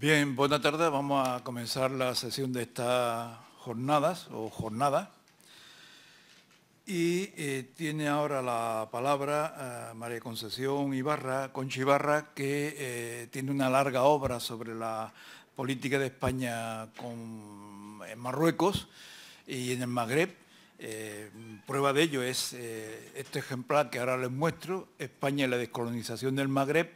Bien, buena tardes. Vamos a comenzar la sesión de estas jornadas o jornada. Y eh, tiene ahora la palabra eh, María Concesión Ibarra, Conchivarra Ibarra, que eh, tiene una larga obra sobre la política de España con, en Marruecos y en el Magreb. prueba de ello es este ejemplar que ahora les muestro, España y la descolonización del Magreb,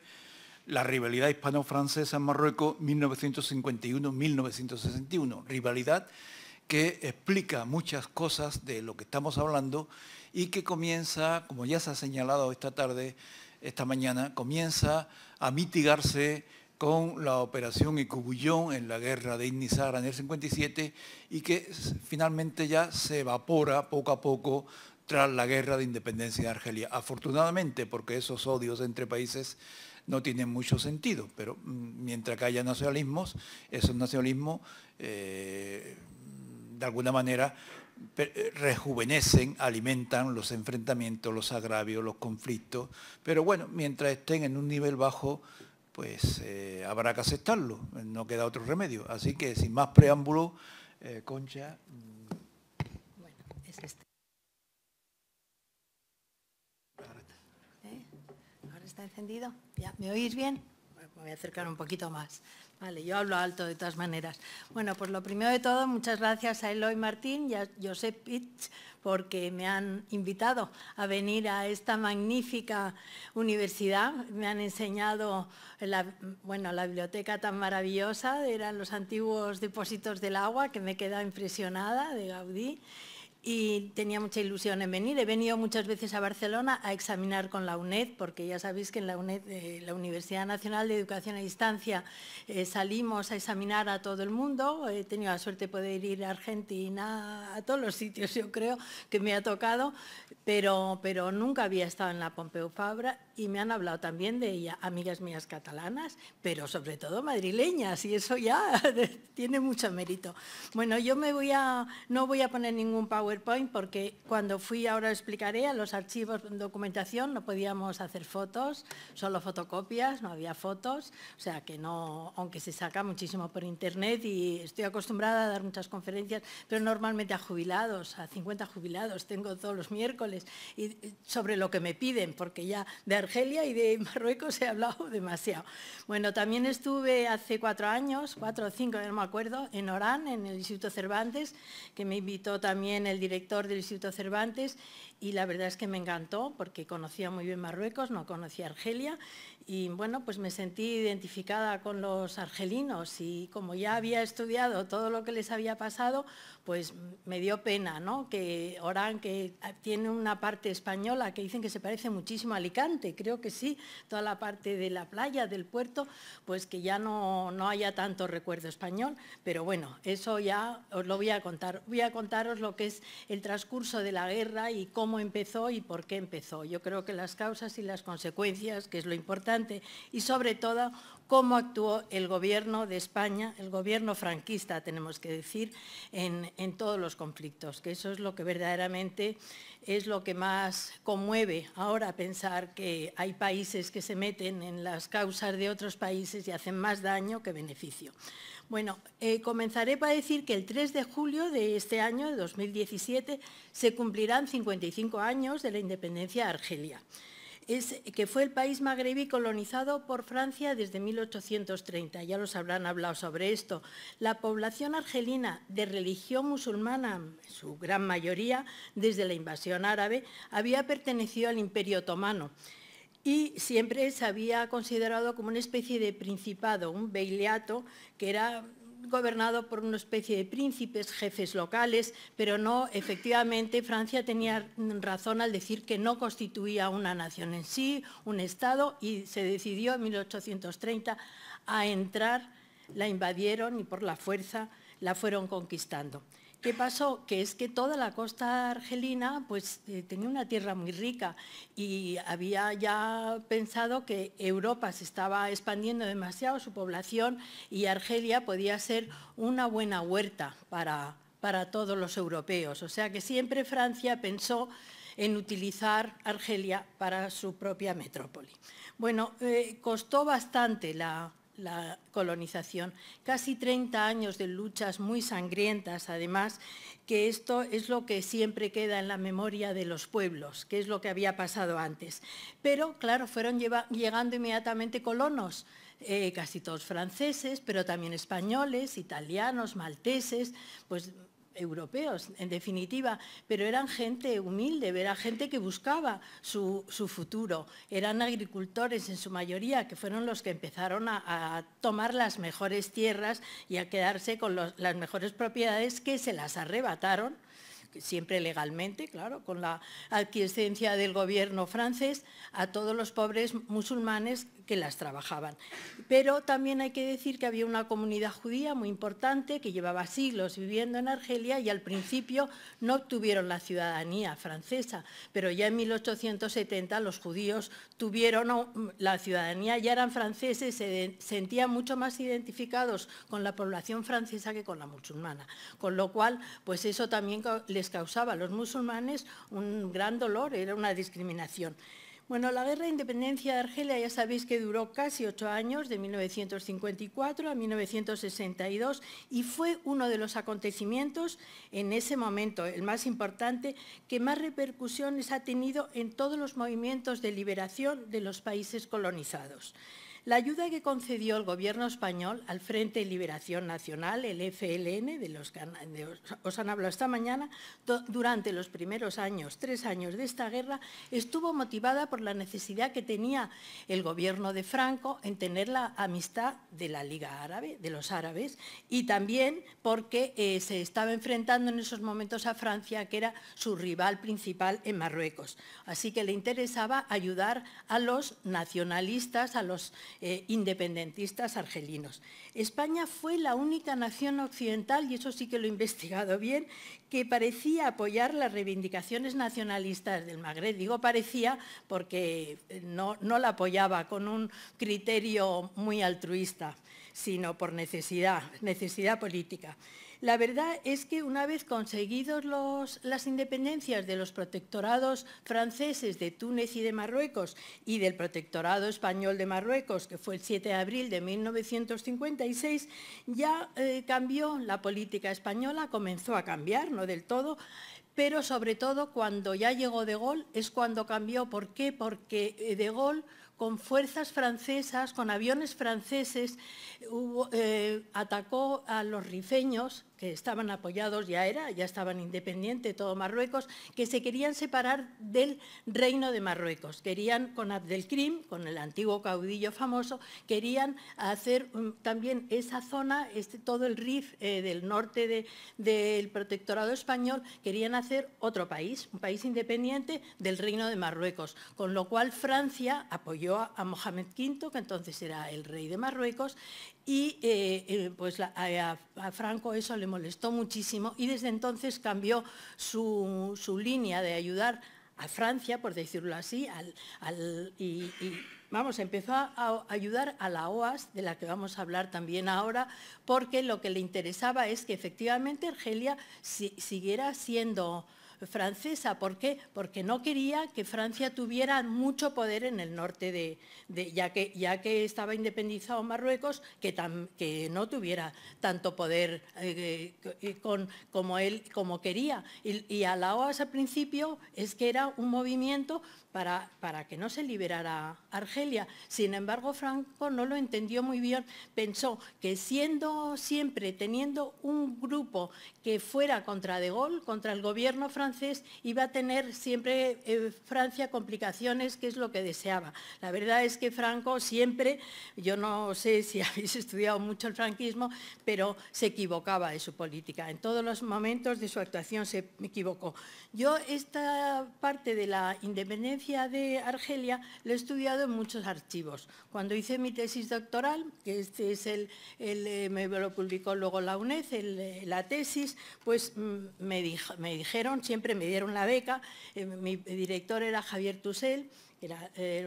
la rivalidad hispano-francesa en Marruecos 1951-1961, rivalidad que explica muchas cosas de lo que estamos hablando y que comienza, como ya se ha señalado esta tarde, esta mañana, comienza a mitigarse con la operación Icubullón en la guerra de Innizar en el 57 y que finalmente ya se evapora poco a poco tras la guerra de independencia de Argelia. Afortunadamente, porque esos odios entre países no tiene mucho sentido, pero mm, mientras que haya nacionalismos, esos nacionalismos eh, de alguna manera eh, rejuvenecen, alimentan los enfrentamientos, los agravios, los conflictos, pero bueno, mientras estén en un nivel bajo, pues eh, habrá que aceptarlo, no queda otro remedio. Así que sin más preámbulo, Concha. Mm. Este. encendido? ¿Ya? ¿Me oís bien? voy a acercar un poquito más. Vale, yo hablo alto de todas maneras. Bueno, pues lo primero de todo, muchas gracias a Eloy Martín y a Josep Pich porque me han invitado a venir a esta magnífica universidad. Me han enseñado la, bueno, la biblioteca tan maravillosa, eran los antiguos depósitos del agua, que me queda impresionada de Gaudí y tenía mucha ilusión en venir. He venido muchas veces a Barcelona a examinar con la UNED, porque ya sabéis que en la UNED, eh, la Universidad Nacional de Educación a Distancia, eh, salimos a examinar a todo el mundo. He tenido la suerte de poder ir a Argentina, a todos los sitios, yo creo, que me ha tocado, pero, pero nunca había estado en la Pompeu Fabra y me han hablado también de ella, amigas mías catalanas, pero sobre todo madrileñas, y eso ya tiene mucho mérito. Bueno, yo me voy a, no voy a poner ningún PowerPoint porque cuando fui, ahora explicaré, a los archivos de documentación no podíamos hacer fotos, solo fotocopias, no había fotos, o sea que no, aunque se saca muchísimo por internet y estoy acostumbrada a dar muchas conferencias, pero normalmente a jubilados, a 50 jubilados, tengo todos los miércoles, y sobre lo que me piden, porque ya de Argelia y de Marruecos ha hablado demasiado. Bueno, también estuve hace cuatro años, cuatro o cinco, no me acuerdo, en Orán, en el Instituto Cervantes, que me invitó también el director del Instituto Cervantes, y la verdad es que me encantó porque conocía muy bien Marruecos, no conocía Argelia y bueno, pues me sentí identificada con los argelinos y como ya había estudiado todo lo que les había pasado, pues me dio pena, ¿no? Que Orán, que tiene una parte española que dicen que se parece muchísimo a Alicante, creo que sí, toda la parte de la playa, del puerto, pues que ya no, no haya tanto recuerdo español, pero bueno, eso ya os lo voy a contar. Voy a contaros lo que es el transcurso de la guerra y cómo empezó y por qué empezó. Yo creo que las causas y las consecuencias, que es lo importante, y sobre todo cómo actuó el gobierno de España, el gobierno franquista, tenemos que decir, en, en todos los conflictos, que eso es lo que verdaderamente es lo que más conmueve ahora pensar que hay países que se meten en las causas de otros países y hacen más daño que beneficio. Bueno, eh, comenzaré para decir que el 3 de julio de este año, de 2017, se cumplirán 55 años de la independencia de Argelia, es, que fue el país magrebí colonizado por Francia desde 1830. Ya los habrán hablado sobre esto. La población argelina de religión musulmana, su gran mayoría, desde la invasión árabe, había pertenecido al Imperio Otomano y siempre se había considerado como una especie de principado, un baileato, que era gobernado por una especie de príncipes, jefes locales, pero no, efectivamente, Francia tenía razón al decir que no constituía una nación en sí, un Estado, y se decidió en 1830 a entrar, la invadieron y por la fuerza la fueron conquistando. ¿Qué pasó? Que es que toda la costa argelina pues, eh, tenía una tierra muy rica y había ya pensado que Europa se estaba expandiendo demasiado su población y Argelia podía ser una buena huerta para, para todos los europeos. O sea que siempre Francia pensó en utilizar Argelia para su propia metrópoli. Bueno, eh, costó bastante la, la colonización. Casi 30 años de luchas muy sangrientas, además, que esto es lo que siempre queda en la memoria de los pueblos, que es lo que había pasado antes. Pero, claro, fueron llegando inmediatamente colonos, eh, casi todos franceses, pero también españoles, italianos, malteses, pues europeos, en definitiva, pero eran gente humilde, era gente que buscaba su, futuro, eran agricultores en su mayoría, que fueron los que empezaron a, tomar las mejores tierras y a quedarse con las mejores propiedades que se las arrebataron siempre legalmente, claro, con la adquiescencia del gobierno francés, a todos los pobres musulmanes que las trabajaban. Pero también hay que decir que había una comunidad judía muy importante que llevaba siglos viviendo en Argelia y al principio no obtuvieron la ciudadanía francesa, pero ya en 1870 los judíos tuvieron la ciudadanía, ya eran franceses, se sentían mucho más identificados con la población francesa que con la musulmana, con lo cual pues eso también les causaba a los musulmanes un gran dolor, era una discriminación. Bueno, la guerra de independencia de Argelia ya sabéis que duró casi ocho años, de 1954 a 1962, y fue uno de los acontecimientos en ese momento, el más importante, que más repercusiones ha tenido en todos los movimientos de liberación de los países colonizados. La ayuda que concedió el Gobierno español al Frente de Liberación Nacional, el FLN, de los que os han hablado esta mañana, durante los primeros años, tres años de esta guerra, estuvo motivada por la necesidad que tenía el Gobierno de Franco en tener la amistad de la Liga Árabe, de los árabes, y también porque eh, se estaba enfrentando en esos momentos a Francia, que era su rival principal en Marruecos. Así que le interesaba ayudar a los nacionalistas, a los eh, independentistas argelinos. España fue la única nación occidental, y eso sí que lo he investigado bien, que parecía apoyar las reivindicaciones nacionalistas del Magreb. Digo parecía porque eh, no, no la apoyaba con un criterio muy altruista, sino por necesidad, necesidad política. La verdad es que una vez conseguidos los, las independencias de los protectorados franceses de Túnez y de Marruecos y del protectorado español de Marruecos, que fue el 7 de abril de 1956, ya eh, cambió la política española, comenzó a cambiar, no del todo, pero sobre todo cuando ya llegó De Gaulle es cuando cambió. ¿Por qué? Porque eh, De Gaulle con fuerzas francesas, con aviones franceses, eh, atacó a los rifeños que estaban apoyados, ya era, ya estaban independientes, todo Marruecos, que se querían separar del reino de Marruecos. Querían, con Abdelkrim, con el antiguo caudillo famoso, querían hacer mm, también esa zona, este, todo el RIF eh, del norte del protectorado español, querían hacer otro país, un país independiente del reino de Marruecos. Con lo cual Francia apoyó a, a Mohamed V, que entonces era el rey de Marruecos, y eh, eh, pues a, Franco eso le molestó muchísimo y desde entonces cambió su, línea de ayudar a Francia, por decirlo así, al, y, vamos, empezó a ayudar a la OAS, de la que vamos a hablar también ahora, porque lo que le interesaba es que efectivamente Argelia siguiera siendo francesa. ¿Por qué? Porque no quería que Francia tuviera mucho poder en el norte, de, ya, que, ya que estaba independizado Marruecos, que, que no tuviera tanto poder eh, eh, eh, con, como él como quería. Y, a la OAS al principio es que era un movimiento para, para, que no se liberara Argelia. Sin embargo, Franco no lo entendió muy bien. Pensó que siendo siempre, teniendo un grupo que fuera contra De Gaulle, contra el gobierno francés, iba a tener siempre en eh, Francia complicaciones, que es lo que deseaba. La verdad es que Franco siempre, yo no sé si habéis estudiado mucho el franquismo, pero se equivocaba de su política. En todos los momentos de su actuación se equivocó. Yo esta parte de la independencia de Argelia lo he estudiado en muchos archivos. Cuando hice mi tesis doctoral, que este es el, eh, me lo publicó luego la UNED, eh, la tesis, pues mm, me, me dijeron siempre me dieron la beca. Eh, mi director era Javier Tusel, era eh,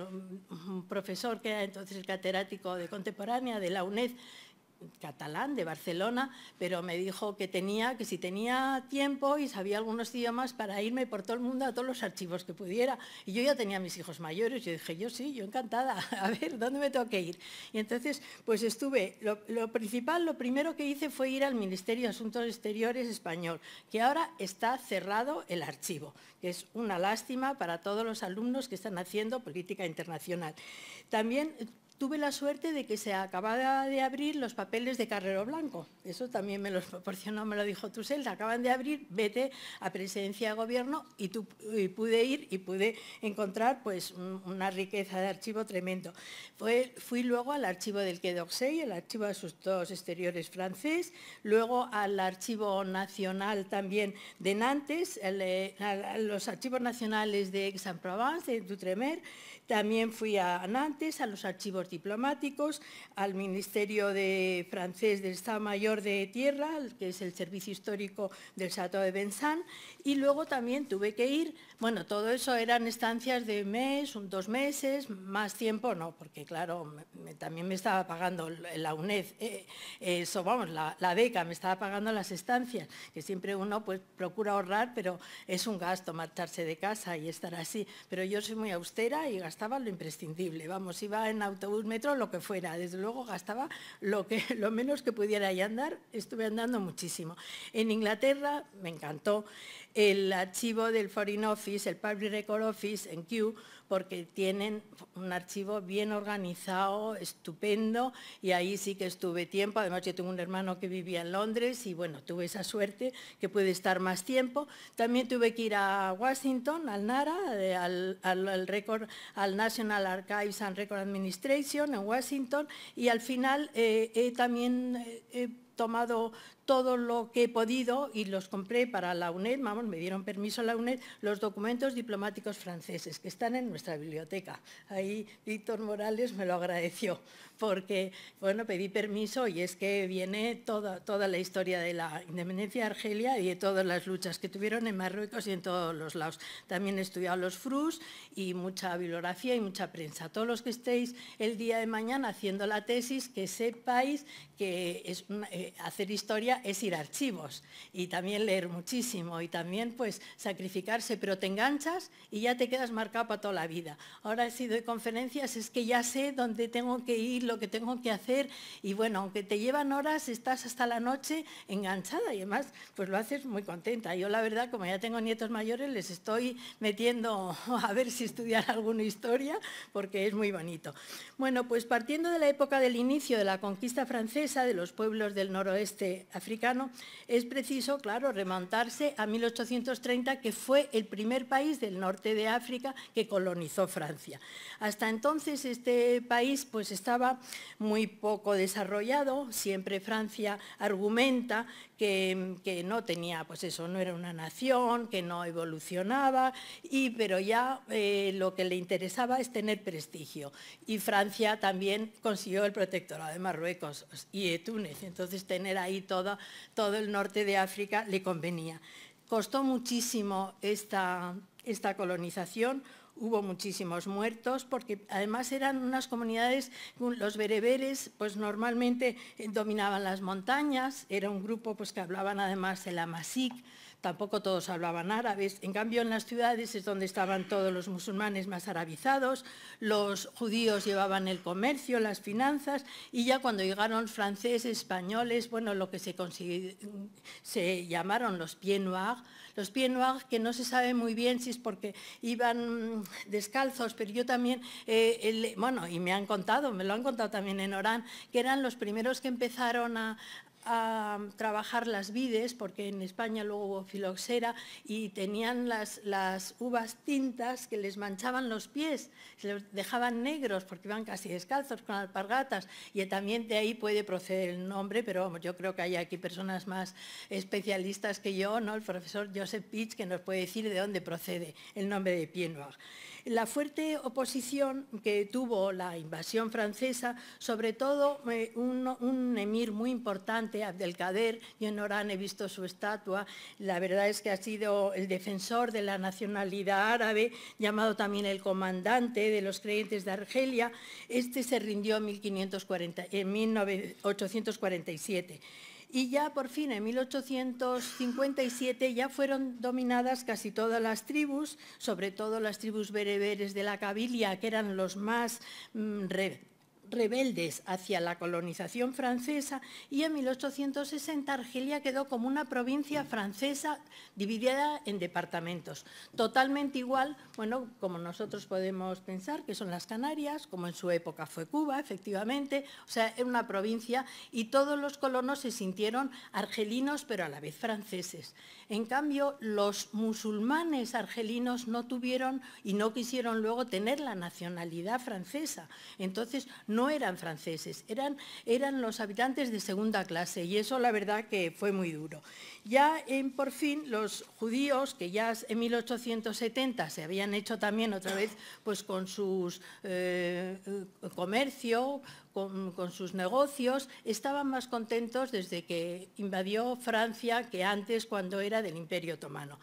un profesor que era entonces el catedrático de contemporánea de la UNED catalán, de Barcelona, pero me dijo que tenía, que si tenía tiempo y sabía algunos idiomas para irme por todo el mundo a todos los archivos que pudiera. Y yo ya tenía mis hijos mayores, yo dije, yo sí, yo encantada, a ver, ¿dónde me tengo que ir? Y entonces, pues estuve, lo, lo principal, lo primero que hice fue ir al Ministerio de Asuntos Exteriores español, que ahora está cerrado el archivo, que es una lástima para todos los alumnos que están haciendo política internacional. También tuve la suerte de que se acababa de abrir los papeles de Carrero Blanco. Eso también me los proporcionó, me lo dijo se Acaban de abrir, vete a presidencia de gobierno y, pude ir y pude encontrar pues, una riqueza de archivo tremendo. fui luego al archivo del Quai d'Orsay, el archivo de sus dos exteriores francés, luego al archivo nacional también de Nantes, eh, a los archivos nacionales de Aix-en-Provence, de Dutremer, también fui a Nantes, a los archivos diplomáticos, al Ministerio de francés del Estado Mayor de Tierra, que es el servicio histórico del Sato de Benzán, y luego también tuve que ir bueno, todo eso eran estancias de un mes, dos meses, más tiempo no, porque claro, también me estaba pagando la UNED, eh, eso, vamos, la, beca, me estaba pagando las estancias, que siempre uno pues procura ahorrar, pero es un gasto marcharse de casa y estar así. Pero yo soy muy austera y gastaba lo imprescindible, vamos, iba en autobús, metro, lo que fuera, desde luego gastaba lo, lo menos que pudiera y andar, estuve andando muchísimo. En Inglaterra me encantó el archivo del Foreign Office, el Public Record Office en Q, porque tienen un archivo bien organizado, estupendo, y ahí sí que estuve tiempo. Además, yo tengo un hermano que vivía en Londres y, bueno, tuve esa suerte que pude estar más tiempo. También tuve que ir a Washington, al NARA, eh, al, National Archives and Record Administration en Washington, y al final eh, he también... Eh, he tomado todo lo que he podido y los compré para la UNED, vamos, me dieron permiso a la UNED, los documentos diplomáticos franceses que están en nuestra biblioteca. Ahí Víctor Morales me lo agradeció porque, bueno, pedí permiso y es que viene toda, toda la historia de la independencia de Argelia y de todas las luchas que tuvieron en Marruecos y en todos los lados. También he estudiado los FRUS y mucha bibliografía y mucha prensa. Todos los que estéis el día de mañana haciendo la tesis, que sepáis que es, eh, hacer historia es ir a archivos y también leer muchísimo y también pues sacrificarse, pero te enganchas y ya te quedas marcado para toda la vida. Ahora si doy conferencias es que ya sé dónde tengo que ir, lo que tengo que hacer y bueno, aunque te llevan horas, estás hasta la noche enganchada y además pues lo haces muy contenta. Yo la verdad, como ya tengo nietos mayores, les estoy metiendo a ver si estudiar alguna historia porque es muy bonito. Bueno, pues partiendo de la época del inicio de la conquista francesa de los pueblos del noroeste es preciso, claro, remontarse a 1830, que fue el primer país del norte de África que colonizó Francia. Hasta entonces este país pues, estaba muy poco desarrollado, siempre Francia argumenta que, no tenía, pues eso, no era una nación, que no evolucionaba, y, pero ya eh, lo que le interesaba es tener prestigio. Y Francia también consiguió el protectorado de Marruecos y de Túnez, entonces tener ahí toda, todo, el norte de África le convenía. Costó muchísimo esta, colonización, hubo muchísimos muertos, porque además eran unas comunidades, los bereberes pues normalmente dominaban las montañas, era un grupo pues que hablaban además el amasic, tampoco todos hablaban árabes. En cambio, en las ciudades es donde estaban todos los musulmanes más arabizados, los judíos llevaban el comercio, las finanzas, y ya cuando llegaron franceses, españoles, bueno, lo que se, se llamaron los pieds noirs, los pieds noirs que no se sabe muy bien si es porque iban descalzos, pero yo también, eh, bueno, y me han contado, me lo han contado también en Orán, que eran los primeros que empezaron a, a trabajar las vides, porque en España luego hubo filoxera, y tenían las, las uvas tintas que les manchaban los pies, se los dejaban negros porque iban casi descalzos con alpargatas, y también de ahí puede proceder el nombre, pero yo creo que hay aquí personas más especialistas que yo, ¿no? el profesor Joseph Pitch, que nos puede decir de dónde procede el nombre de Pied La fuerte oposición que tuvo la invasión francesa, sobre todo eh, un emir muy importante, Abdelkader, yo en Orán he visto su estatua, la verdad es que ha sido el defensor de la nacionalidad árabe, llamado también el comandante de los creyentes de Argelia, este se rindió en, 1540, en 1847 y ya por fin en 1857 ya fueron dominadas casi todas las tribus, sobre todo las tribus bereberes de la Cabilia, que eran los más mm, rebeldes hacia la colonización francesa y en 1860 Argelia quedó como una provincia francesa dividida en departamentos, totalmente igual, bueno, como nosotros podemos pensar que son las Canarias, como en su época fue Cuba, efectivamente, o sea, era una provincia y todos los colonos se sintieron argelinos pero a la vez franceses. En cambio, los musulmanes argelinos no tuvieron y no quisieron luego tener la nacionalidad francesa. Entonces, no eran franceses, eran, los habitantes de segunda clase y eso la verdad que fue muy duro. Ya en, por fin los judíos, que ya en 1870 se habían hecho también otra vez pues, con sus eh, comercio, con, sus negocios, estaban más contentos desde que invadió Francia que antes cuando era del Imperio Otomano.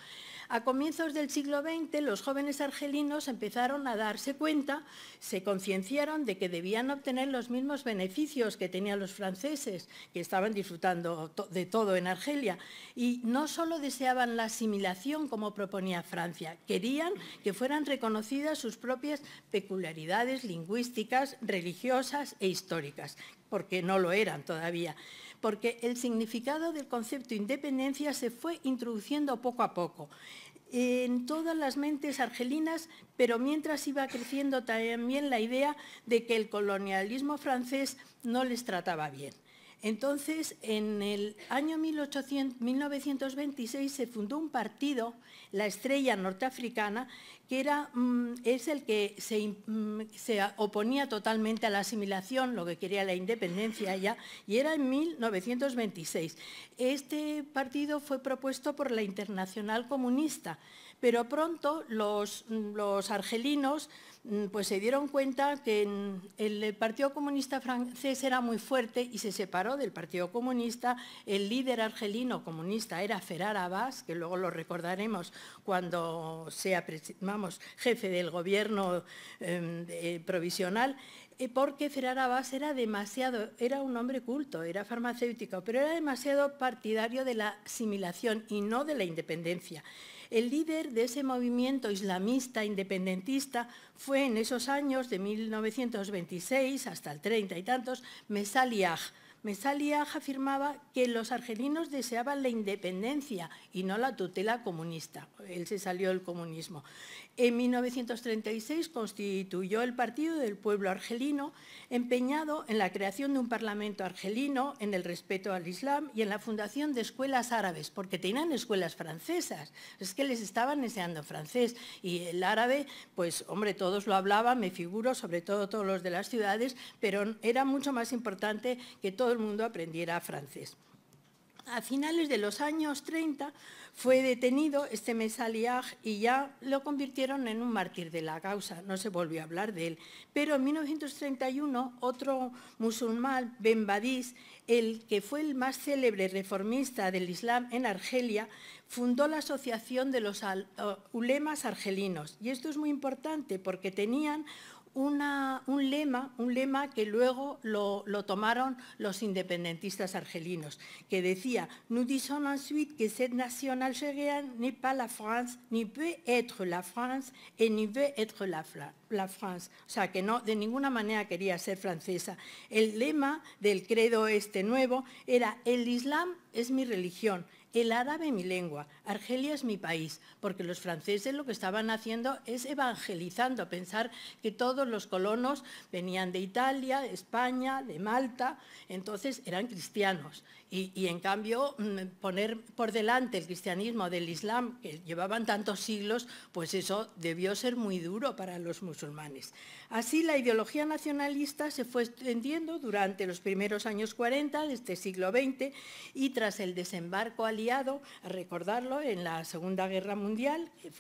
A comienzos del siglo XX, los jóvenes argelinos empezaron a darse cuenta, se concienciaron de que debían obtener los mismos beneficios que tenían los franceses, que estaban disfrutando de todo en Argelia, y no solo deseaban la asimilación como proponía Francia, querían que fueran reconocidas sus propias peculiaridades lingüísticas, religiosas e históricas, porque no lo eran todavía porque el significado del concepto de independencia se fue introduciendo poco a poco en todas las mentes argelinas, pero mientras iba creciendo también la idea de que el colonialismo francés no les trataba bien. Entonces, en el año 1926 se fundó un partido, la Estrella Norteafricana, que era, mm, es el que mm, se, oponía totalmente a la asimilación, lo que quería la independencia ya, y era en 1926. Este partido fue propuesto por la Internacional Comunista, pero pronto los mm, argelinos Mm, pues se dieron cuenta que el Partido Comunista francés era muy fuerte y se separó del Partido Comunista. El líder argelino comunista era Ferrar Abbas, que luego lo recordaremos cuando sea jefe del gobierno em, provisional, eh, porque Ferrar Abbas era demasiado, era un hombre culto, era farmacéutico, pero era demasiado partidario de la asimilación y no de la independencia. El líder de ese movimiento islamista independentista fue en esos años de 1926 hasta el 30 y tantos Mesaliah. Mesaliah afirmaba que los argelinos deseaban la independencia y no la tutela comunista. Él se salió del comunismo. En 1936 constituyó el Partido del Pueblo Argelino, empeñado en la creación de un parlamento argelino, en el respeto al Islam y en la fundación de escuelas árabes, porque tenían escuelas francesas. Es que les estaban enseñando francés y el árabe, pues hombre, todos lo hablaban, me figuro, sobre todo todos los de las ciudades, pero era mucho más importante que todo el mundo aprendiera francés. A finales de los años 30 fue detenido este Mesaliag y ya lo convirtieron en un mártir de la causa, no se volvió a hablar de él. Pero en 1931 otro musulmán, Ben Badis, el que fue el más célebre reformista del Islam en Argelia, fundó la Asociación de los uh, Ulemas Argelinos. Y esto es muy importante porque tenían un lema, un lema que luego lo, tomaron los independentistas argelinos, que decía Nous disons ensuite que cette nation algérienne n'est pas la France, ni peut être la France, et ni veut être la, la France. O sea, que no, de ninguna manera quería ser francesa. El lema del credo este nuevo era El Islam es mi religión, el árabe mi lengua, Argelia es mi país, porque los franceses lo que estaban haciendo es evangelizando, pensar que todos los colonos venían de Italia, de España, de Malta, entonces eran cristianos. Y, en cambio, mm, poner por delante el cristianismo del Islam, que llevaban tantos siglos, pues eso debió ser muy duro para los musulmanes. Así, la ideología nacionalista se fue extendiendo durante los primeros años 40 de este siglo XX y tras el desembarco aliado, recordarlo, en la Segunda Guerra Mundial, que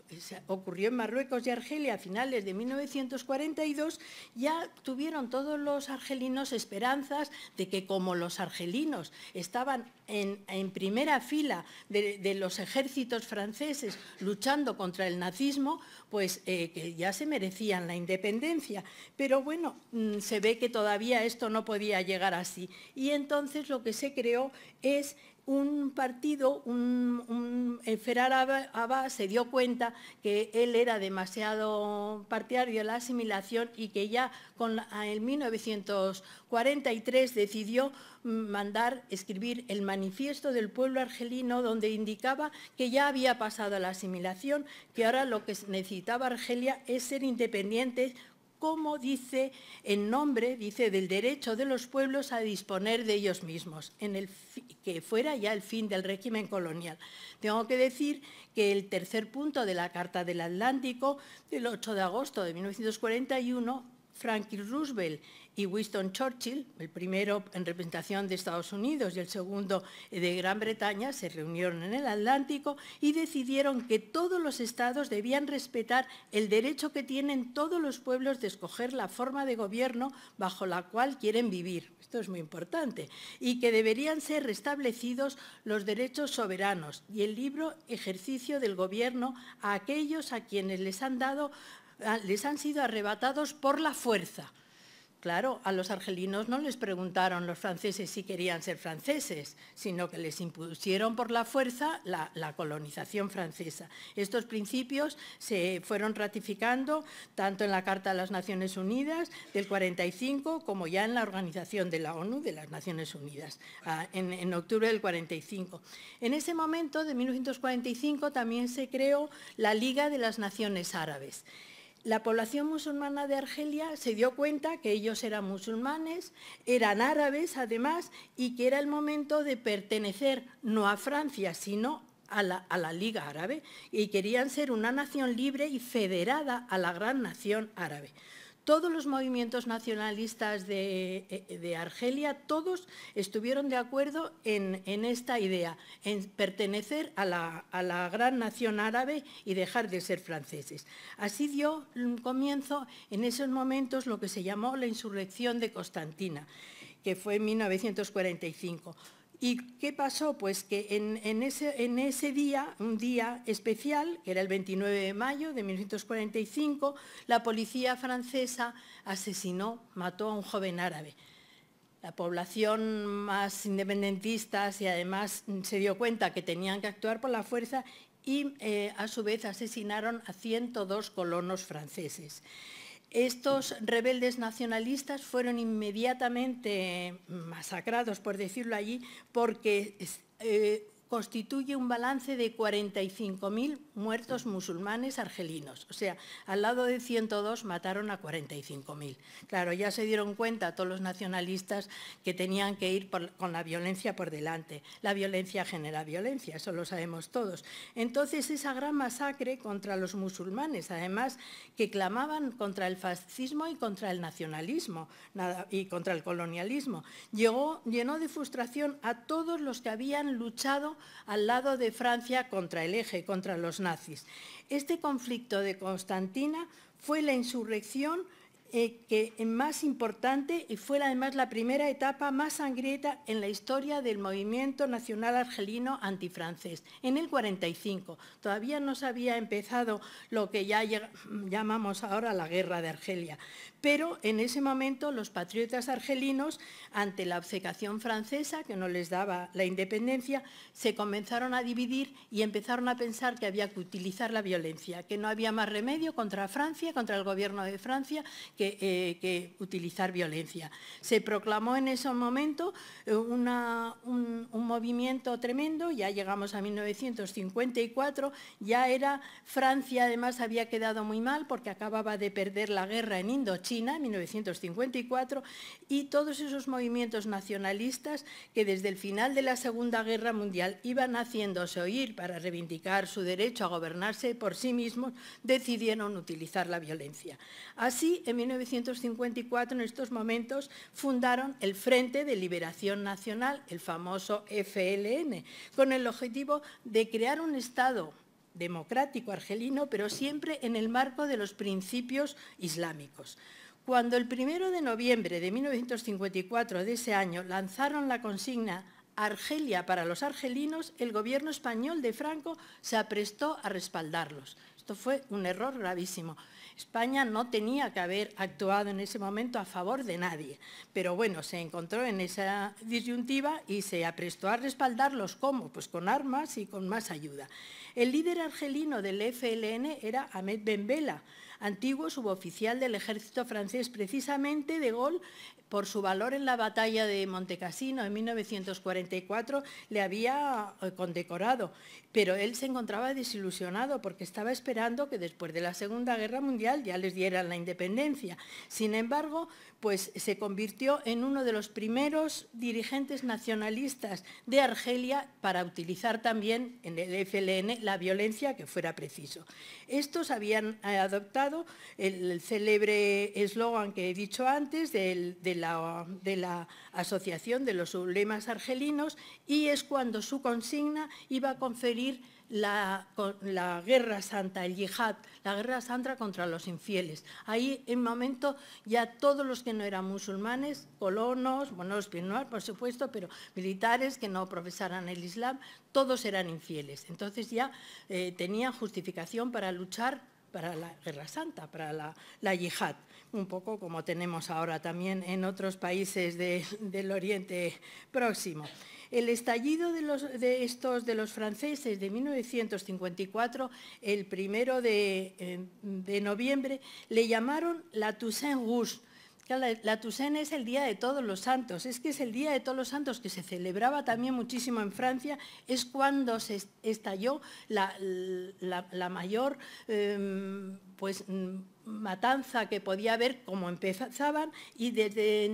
ocurrió en Marruecos y Argelia a finales de 1942, ya tuvieron todos los argelinos esperanzas de que como los argelinos estaban estaban en, primera fila de, los ejércitos franceses luchando contra el nazismo, pues eh, que ya se merecían la independencia. Pero bueno, mm, se ve que todavía esto no podía llegar así. Y entonces lo que se creó es un partido, un, eh, se dio cuenta que él era demasiado partidario de la asimilación y que ya en 1943 decidió mandar escribir el manifiesto del pueblo argelino donde indicaba que ya había pasado la asimilación, que ahora lo que necesitaba Argelia es ser independiente como dice en nombre, dice, del derecho de los pueblos a disponer de ellos mismos, en el que fuera ya el fin del régimen colonial. Tengo que decir que el tercer punto de la Carta del Atlántico del 8 de agosto de 1941 Franklin Roosevelt y Winston Churchill, el primero en representación de Estados Unidos y el segundo de Gran Bretaña, se reunieron en el Atlántico y decidieron que todos los estados debían respetar el derecho que tienen todos los pueblos de escoger la forma de gobierno bajo la cual quieren vivir. Esto es muy importante. Y que deberían ser restablecidos los derechos soberanos y el libre ejercicio del gobierno a aquellos a quienes les han les han sido arrebatados por la fuerza Claro, a los argelinos no les preguntaron los franceses si querían ser franceses, sino que les impusieron por la fuerza la, colonización francesa. Estos principios se fueron ratificando tanto en la Carta de las Naciones Unidas del 45 como ya en la Organización de la ONU de las Naciones Unidas, ah, en octubre del 45. En ese momento, de 1945, también se creó la Liga de las Naciones Árabes la población musulmana de Argelia se dio cuenta que ellos eran musulmanes, eran árabes además, y que era el momento de pertenecer no a Francia, sino a la, Liga Árabe, y querían ser una nación libre y federada a la gran nación árabe. Todos los movimientos nacionalistas eh, de, Argelia, todos estuvieron de acuerdo en, esta idea, en pertenecer a la, a la, gran nación árabe y dejar de ser franceses. Así dio comienzo en esos momentos lo que se llamó la insurrección de Constantina, que fue en 1945. ¿Y qué pasó? Pues que en, ese, día, un día especial, que era el 29 de mayo de 1945, la policía francesa asesinó, mató a un joven árabe. La población más independentista y además se dio cuenta que tenían que actuar por la fuerza y eh, a su vez asesinaron a 102 colonos franceses. Estos rebeldes nacionalistas fueron inmediatamente masacrados, por decirlo allí, porque eh, constituye un balance de 45.000 muertos musulmanes argelinos. O sea, al lado de 102 mataron a 45.000. Claro, ya se dieron cuenta todos los nacionalistas que tenían que ir con la violencia por delante. La violencia genera violencia, eso lo sabemos todos. Entonces, esa gran masacre contra los musulmanes, además, que clamaban contra el fascismo y contra el nacionalismo y contra el colonialismo, llegó, llenó de frustración a todos los que habían luchado al lado de Francia contra el eje, contra los nazis. Este conflicto de Constantina fue la insurrección eh, que más importante y fue además la primera etapa más sangrienta en la historia del movimiento nacional argelino antifrancés, en el 45. Todavía no se había empezado lo que ya llamamos ahora la guerra de Argelia, pero en ese momento los patriotas argelinos, ante la obcecación francesa, que no les daba la independencia, se comenzaron a dividir y empezaron a pensar que había que utilizar la violencia, que no había más remedio contra Francia, contra el gobierno de Francia, eh, que, utilizar violencia. Se proclamó en ese momento eh, un, un, movimiento tremendo, ya llegamos a 1954, ya era Francia además había quedado muy mal porque acababa de perder la guerra en Indochina en 1954 y todos esos movimientos nacionalistas que desde el final de la Segunda Guerra Mundial iban haciéndose oír para reivindicar su derecho a gobernarse por sí mismos, decidieron utilizar la violencia. Así, en 1954, en estos momentos, fundaron el Frente de Liberación Nacional, el famoso FLN, con el objetivo de crear un Estado democrático argelino, pero siempre en el marco de los principios islámicos. Cuando el 1 de noviembre de 1954 de ese año lanzaron la consigna Argelia para los argelinos, el gobierno español de Franco se aprestó a respaldarlos. Esto fue un error gravísimo. España no tenía que haber actuado en ese momento a favor de nadie, pero bueno, se encontró en esa disyuntiva y se aprestó a respaldarlos. como, Pues con armas y con más ayuda. El líder argelino del FLN era Ahmed Ben antiguo suboficial del ejército francés, precisamente de Gaulle, por su valor en la batalla de Montecassino en 1944, le había eh, condecorado. Pero él se encontraba desilusionado porque estaba esperando que después de la Segunda Guerra Mundial ya les dieran la independencia. Sin embargo, pues se convirtió en uno de los primeros dirigentes nacionalistas de Argelia para utilizar también en el FLN la violencia que fuera preciso. Estos habían adoptado el célebre eslogan que he dicho antes de, la, Asociación de los Sublemas Argelinos y es cuando su consigna iba a conferir la, guerra santa, el yihad, la guerra santa contra los infieles. Ahí, en un momento, ya todos los que no eran musulmanes, colonos, bueno, los por supuesto, pero militares que no profesaran el Islam, todos eran infieles. Entonces ya eh, tenían tenía justificación para luchar para la guerra santa, para la yihad un poco como tenemos ahora también en otros países del Oriente Próximo. El estallido de, los, de, estos, de los franceses de 1954, el primero de, noviembre, le llamaron la Toussaint Rouge, la, Toussaint es el Día de Todos los Santos, es que es el Día de Todos los Santos que se celebraba también muchísimo en Francia, es cuando se estalló la, mayor em, pues, matanza que podía haber, como empezaban, y desde,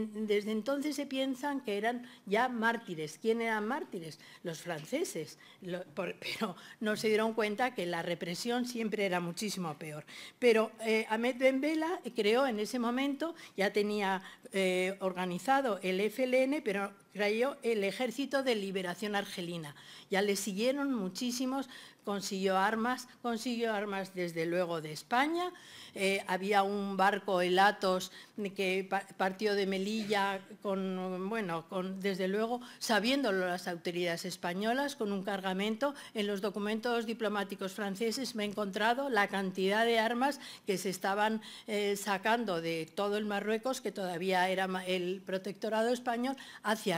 entonces se piensan que eran ya mártires. ¿Quién eran mártires? Los franceses, pero no se dieron cuenta que la represión siempre era muchísimo peor. Pero eh, Ahmed Ben Bella creó en ese momento, ya tenía eh, organizado el FLN, pero el Ejército de Liberación Argelina. Ya le siguieron muchísimos, consiguió armas, consiguió armas desde luego de España. Eh, había un barco, el Atos, que partió de Melilla, con, bueno, con, desde luego, sabiéndolo las autoridades españolas, con un cargamento. En los documentos diplomáticos franceses me he encontrado la cantidad de armas que se estaban eh, sacando de todo el Marruecos, que todavía era el protectorado español, hacia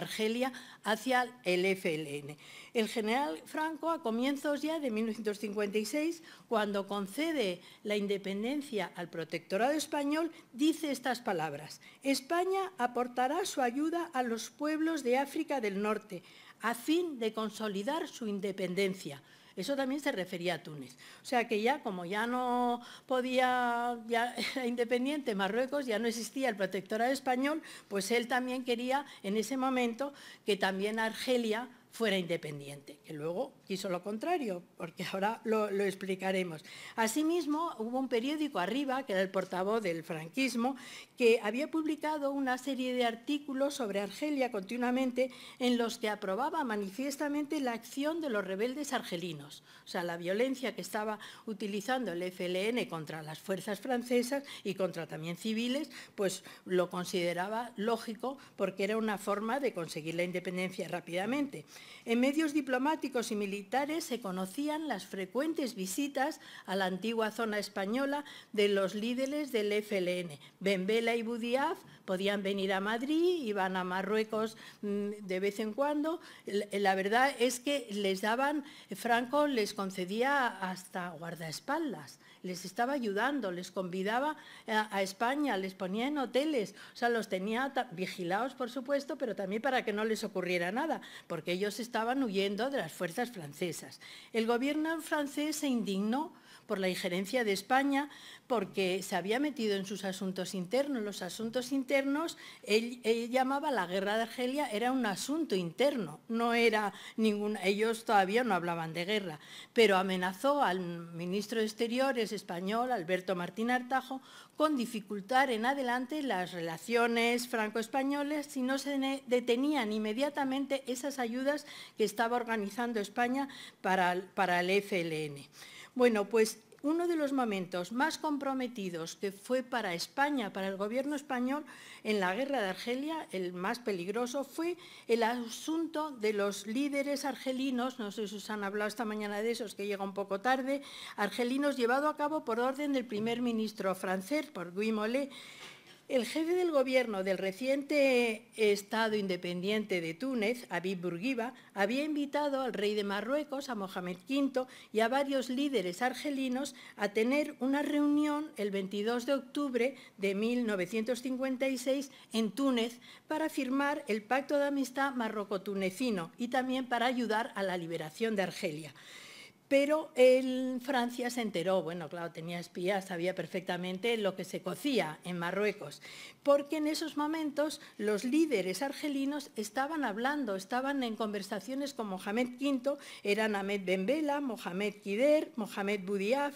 hacia el FLN. El general Franco, a comienzos ya de 1956, cuando concede la independencia al protectorado español, dice estas palabras. España aportará su ayuda a los pueblos de África del Norte a fin de consolidar su independencia eso también se refería a Túnez. O sea que ya, como ya no podía, ya era independiente Marruecos, ya no existía el protectorado español, pues él también quería en ese momento que también Argelia fuera independiente, que luego quiso lo contrario, porque ahora lo, lo, explicaremos. Asimismo, hubo un periódico arriba, que era el portavoz del franquismo, que había publicado una serie de artículos sobre Argelia continuamente en los que aprobaba manifiestamente la acción de los rebeldes argelinos, o sea, la violencia que estaba utilizando el FLN contra las fuerzas francesas y contra también civiles, pues lo consideraba lógico porque era una forma de conseguir la independencia rápidamente. En medios diplomáticos y militares, se conocían las frecuentes visitas a la antigua zona española de los líderes del FLN. Benbella y Budiaf podían venir a Madrid, iban a Marruecos mm, de vez en cuando. La verdad es que les daban, Franco les concedía hasta guardaespaldas les estaba ayudando, les convidaba a España, les ponía en hoteles, o sea, los tenía vigilados, por supuesto, pero también para que no les ocurriera nada, porque ellos estaban huyendo de las fuerzas francesas. El gobierno francés se indignó por la injerencia de España, porque se había metido en sus asuntos internos. Los asuntos internos, él, llamaba la guerra de Argelia, era un asunto interno, no era ningún, ellos todavía no hablaban de guerra, pero amenazó al ministro de Exteriores español, Alberto Martín Artajo, con dificultar en adelante las relaciones franco-españoles si no se detenían inmediatamente esas ayudas que estaba organizando España para, para el FLN. Bueno, pues uno de los momentos más comprometidos que fue para España, para el gobierno español, en la guerra de Argelia, el más peligroso, fue el asunto de los líderes argelinos, no sé si os han hablado esta mañana de esos, que llega un poco tarde, argelinos llevado a cabo por orden del primer ministro francés, por Guy Mollet, el jefe del gobierno del reciente Estado independiente de Túnez, Habib Bourguiba, había invitado al rey de Marruecos, a Mohamed V, y a varios líderes argelinos a tener una reunión el 22 de octubre de 1956 en Túnez para firmar el Pacto de Amistad Marroco-Tunecino y también para ayudar a la liberación de Argelia pero en Francia se enteró, bueno, claro, tenía espías, sabía perfectamente lo que se cocía en Marruecos, porque en esos momentos los líderes argelinos estaban hablando, estaban en conversaciones con Mohamed V, eran Ahmed Ben Bella, Mohamed Kider, Mohamed Boudiaf,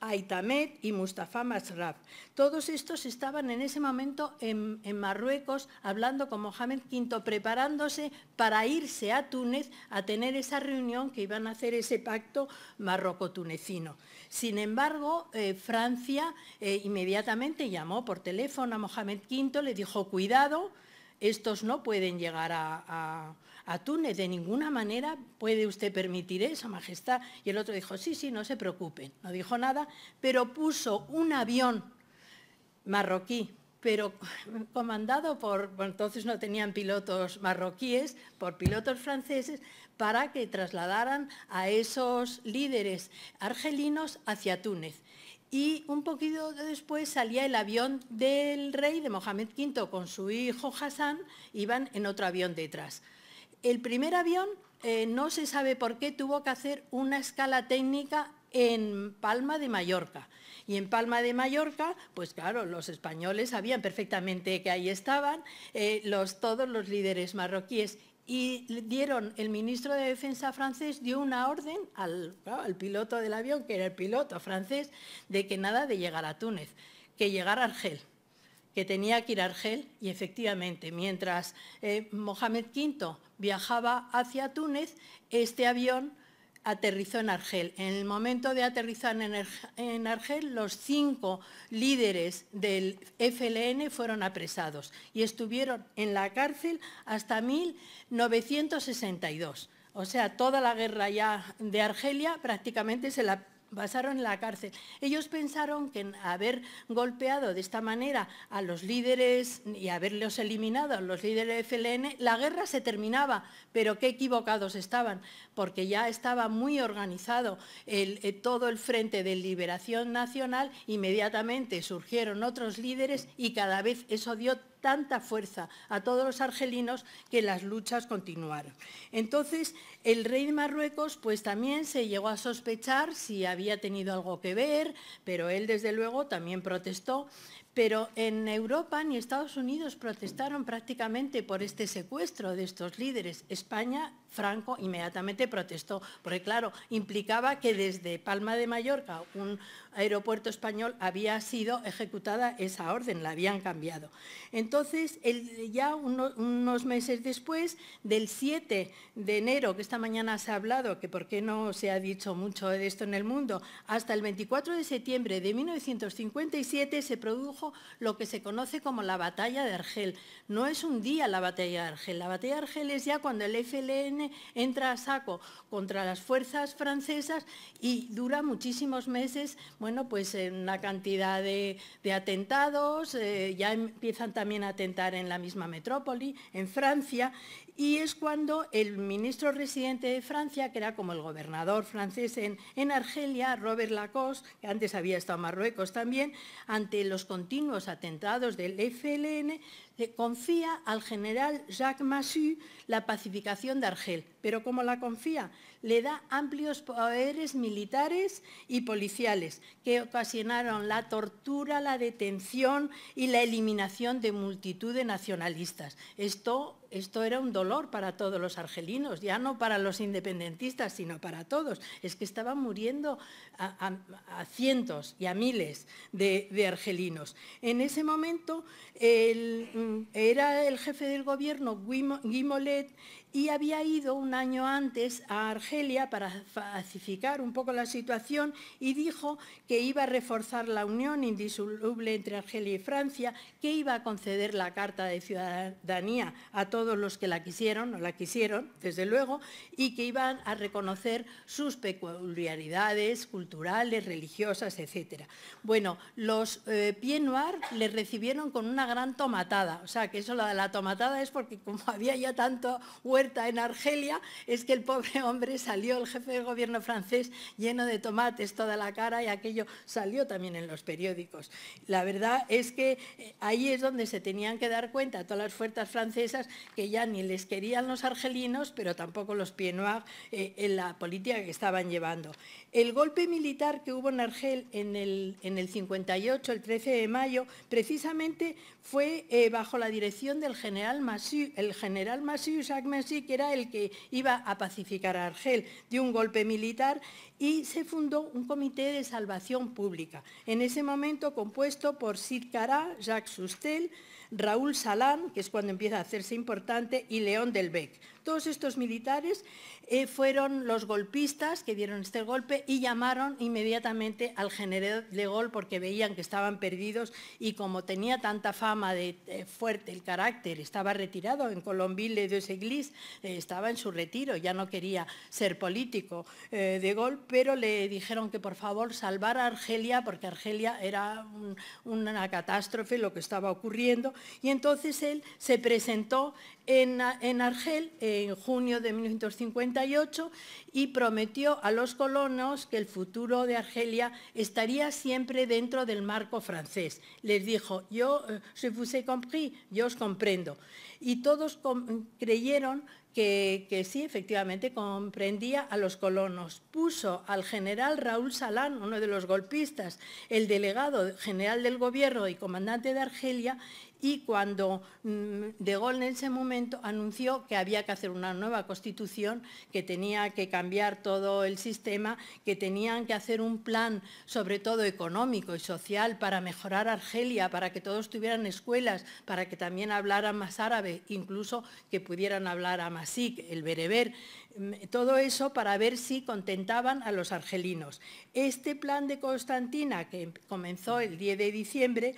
Aitamed y Mustafa Masraf. Todos estos estaban en ese momento en, Marruecos hablando con Mohamed V, preparándose para irse a Túnez a tener esa reunión que iban a hacer ese pacto marroco-tunecino. Sin embargo, eh, Francia eh, inmediatamente llamó por teléfono a Mohamed V, le dijo, cuidado, estos no pueden llegar a a Túnez, de ninguna manera puede usted permitir eso, Majestad. Y el otro dijo, sí, sí, no se preocupen, no dijo nada, pero puso un avión marroquí pero comandado por, entonces no tenían pilotos marroquíes, por pilotos franceses, para que trasladaran a esos líderes argelinos hacia Túnez. Y un poquito después salía el avión del rey de Mohamed V con su hijo Hassan, iban en otro avión detrás. El primer avión, eh, no se sabe por qué, tuvo que hacer una escala técnica en Palma de Mallorca. Y en Palma de Mallorca, pues claro, los españoles sabían perfectamente que ahí estaban, eh, todos los líderes marroquíes. Y dieron, el ministro de Defensa francés dio una orden al, piloto del avión, que era el piloto francés, de que nada de llegar a Túnez, que llegara a Argel que tenía que ir a Argel y efectivamente, mientras eh, Mohamed V viajaba hacia Túnez, este avión aterrizó en Argel. En el momento de aterrizar en Argel, los cinco líderes del FLN fueron apresados y estuvieron en la cárcel hasta 1962. O sea, toda la guerra ya de Argelia prácticamente se la basaron en la cárcel. Ellos pensaron que haber golpeado de esta manera a los líderes y haberlos eliminado a los líderes de FLN, la guerra se terminaba, pero qué equivocados estaban, porque ya estaba muy organizado eh, todo el Frente de Liberación Nacional, inmediatamente surgieron otros líderes y cada vez eso dio tanta fuerza a todos los argelinos que las luchas continuaron. Entonces, el rey de Marruecos pues también se llegó a sospechar si había tenido algo que ver, pero él desde luego también protestó, pero en Europa ni Estados Unidos protestaron prácticamente por este secuestro de estos líderes. España, Franco, inmediatamente protestó, porque claro, implicaba que desde Palma de Mallorca, un aeropuerto español, había sido ejecutada esa orden, la habían cambiado. Entonces, ya unos meses después, del 7 de enero, que esta mañana se ha hablado, que por qué no se ha dicho mucho de esto en el mundo, hasta el 24 de septiembre de 1957 se produjo lo que se conoce como la batalla de Argel. No es un día la batalla de Argel, la batalla de Argel es ya cuando el FLN entra a saco contra las fuerzas francesas y dura muchísimos meses, bueno, pues una cantidad de, atentados, eh, ya empiezan también a atentar en la misma metrópoli, en Francia, y es cuando el ministro residente de Francia, que era como el gobernador francés en, Argelia, Robert Lacoste, que antes había estado en Marruecos también, ante los continuos atentados del FLN, confía al general Jacques Massu la pacificación de Argel. ¿Pero cómo la confía? Le da amplios poderes militares y policiales que ocasionaron la tortura, la detención y la eliminación de multitud de nacionalistas. Esto, esto era un dolor para todos los argelinos, ya no para los independentistas, sino para todos. Es que estaban muriendo a, cientos y a miles de argelinos. En ese momento, el Mm. Era el jefe del gobierno, Guy y había ido un año antes a Argelia para pacificar un poco la situación y dijo que iba a reforzar la unión indisoluble entre Argelia y Francia, que iba a conceder la Carta de Ciudadanía a todos los que la quisieron, o la quisieron, desde luego, y que iban a reconocer sus peculiaridades culturales, religiosas, etc. Bueno, los eh, Noir le recibieron con una gran tomatada, o sea, que eso la, la tomatada es porque como había ya tanto en Argelia es que el pobre hombre salió, el jefe de gobierno francés, lleno de tomates toda la cara y aquello salió también en los periódicos. La verdad es que eh, ahí es donde se tenían que dar cuenta todas las fuerzas francesas que ya ni les querían los argelinos, pero tampoco los pieds eh, en la política que estaban llevando. El golpe militar que hubo en Argel en el, 58, el 13 de mayo, precisamente fue eh, bajo la dirección del general Massu, el general Massu Jacques Massu, que era el que iba a pacificar a Argel, de un golpe militar y se fundó un comité de salvación pública, en ese momento compuesto por Sid Cará, Jacques Sustel, Raúl Salán, que es cuando empieza a hacerse importante, y León Delbec. Todos estos militares eh, fueron los golpistas que dieron este golpe y llamaron inmediatamente al general de Gol porque veían que estaban perdidos y como tenía tanta fama de eh, fuerte el carácter, estaba retirado en Colombille de Seglis, eh, estaba en su retiro, ya no quería ser político de Gol, pero le dijeron que por favor salvara a Argelia porque Argelia era una catástrofe lo que estaba ocurriendo y entonces él se presentó en, en Argel en junio de 1958 y prometió a los colonos que el futuro de Argelia estaría siempre dentro del marco francés. Les dijo, yo, soy eh, vous compris, yo os comprendo. Y todos creyeron que, que, sí, efectivamente, comprendía a los colonos. Puso al general Raúl Salán, uno de los golpistas, el delegado general del gobierno y comandante de Argelia, y cuando mm, De Gaulle en ese momento anunció que había que hacer una nueva constitución, que tenía que cambiar todo el sistema, que tenían que hacer un plan sobre todo económico y social para mejorar Argelia, para que todos tuvieran escuelas, para que también hablaran más árabe, incluso que pudieran hablar a Masik, el bereber, mm, todo eso para ver si contentaban a los argelinos. Este plan de Constantina, que comenzó el 10 de diciembre,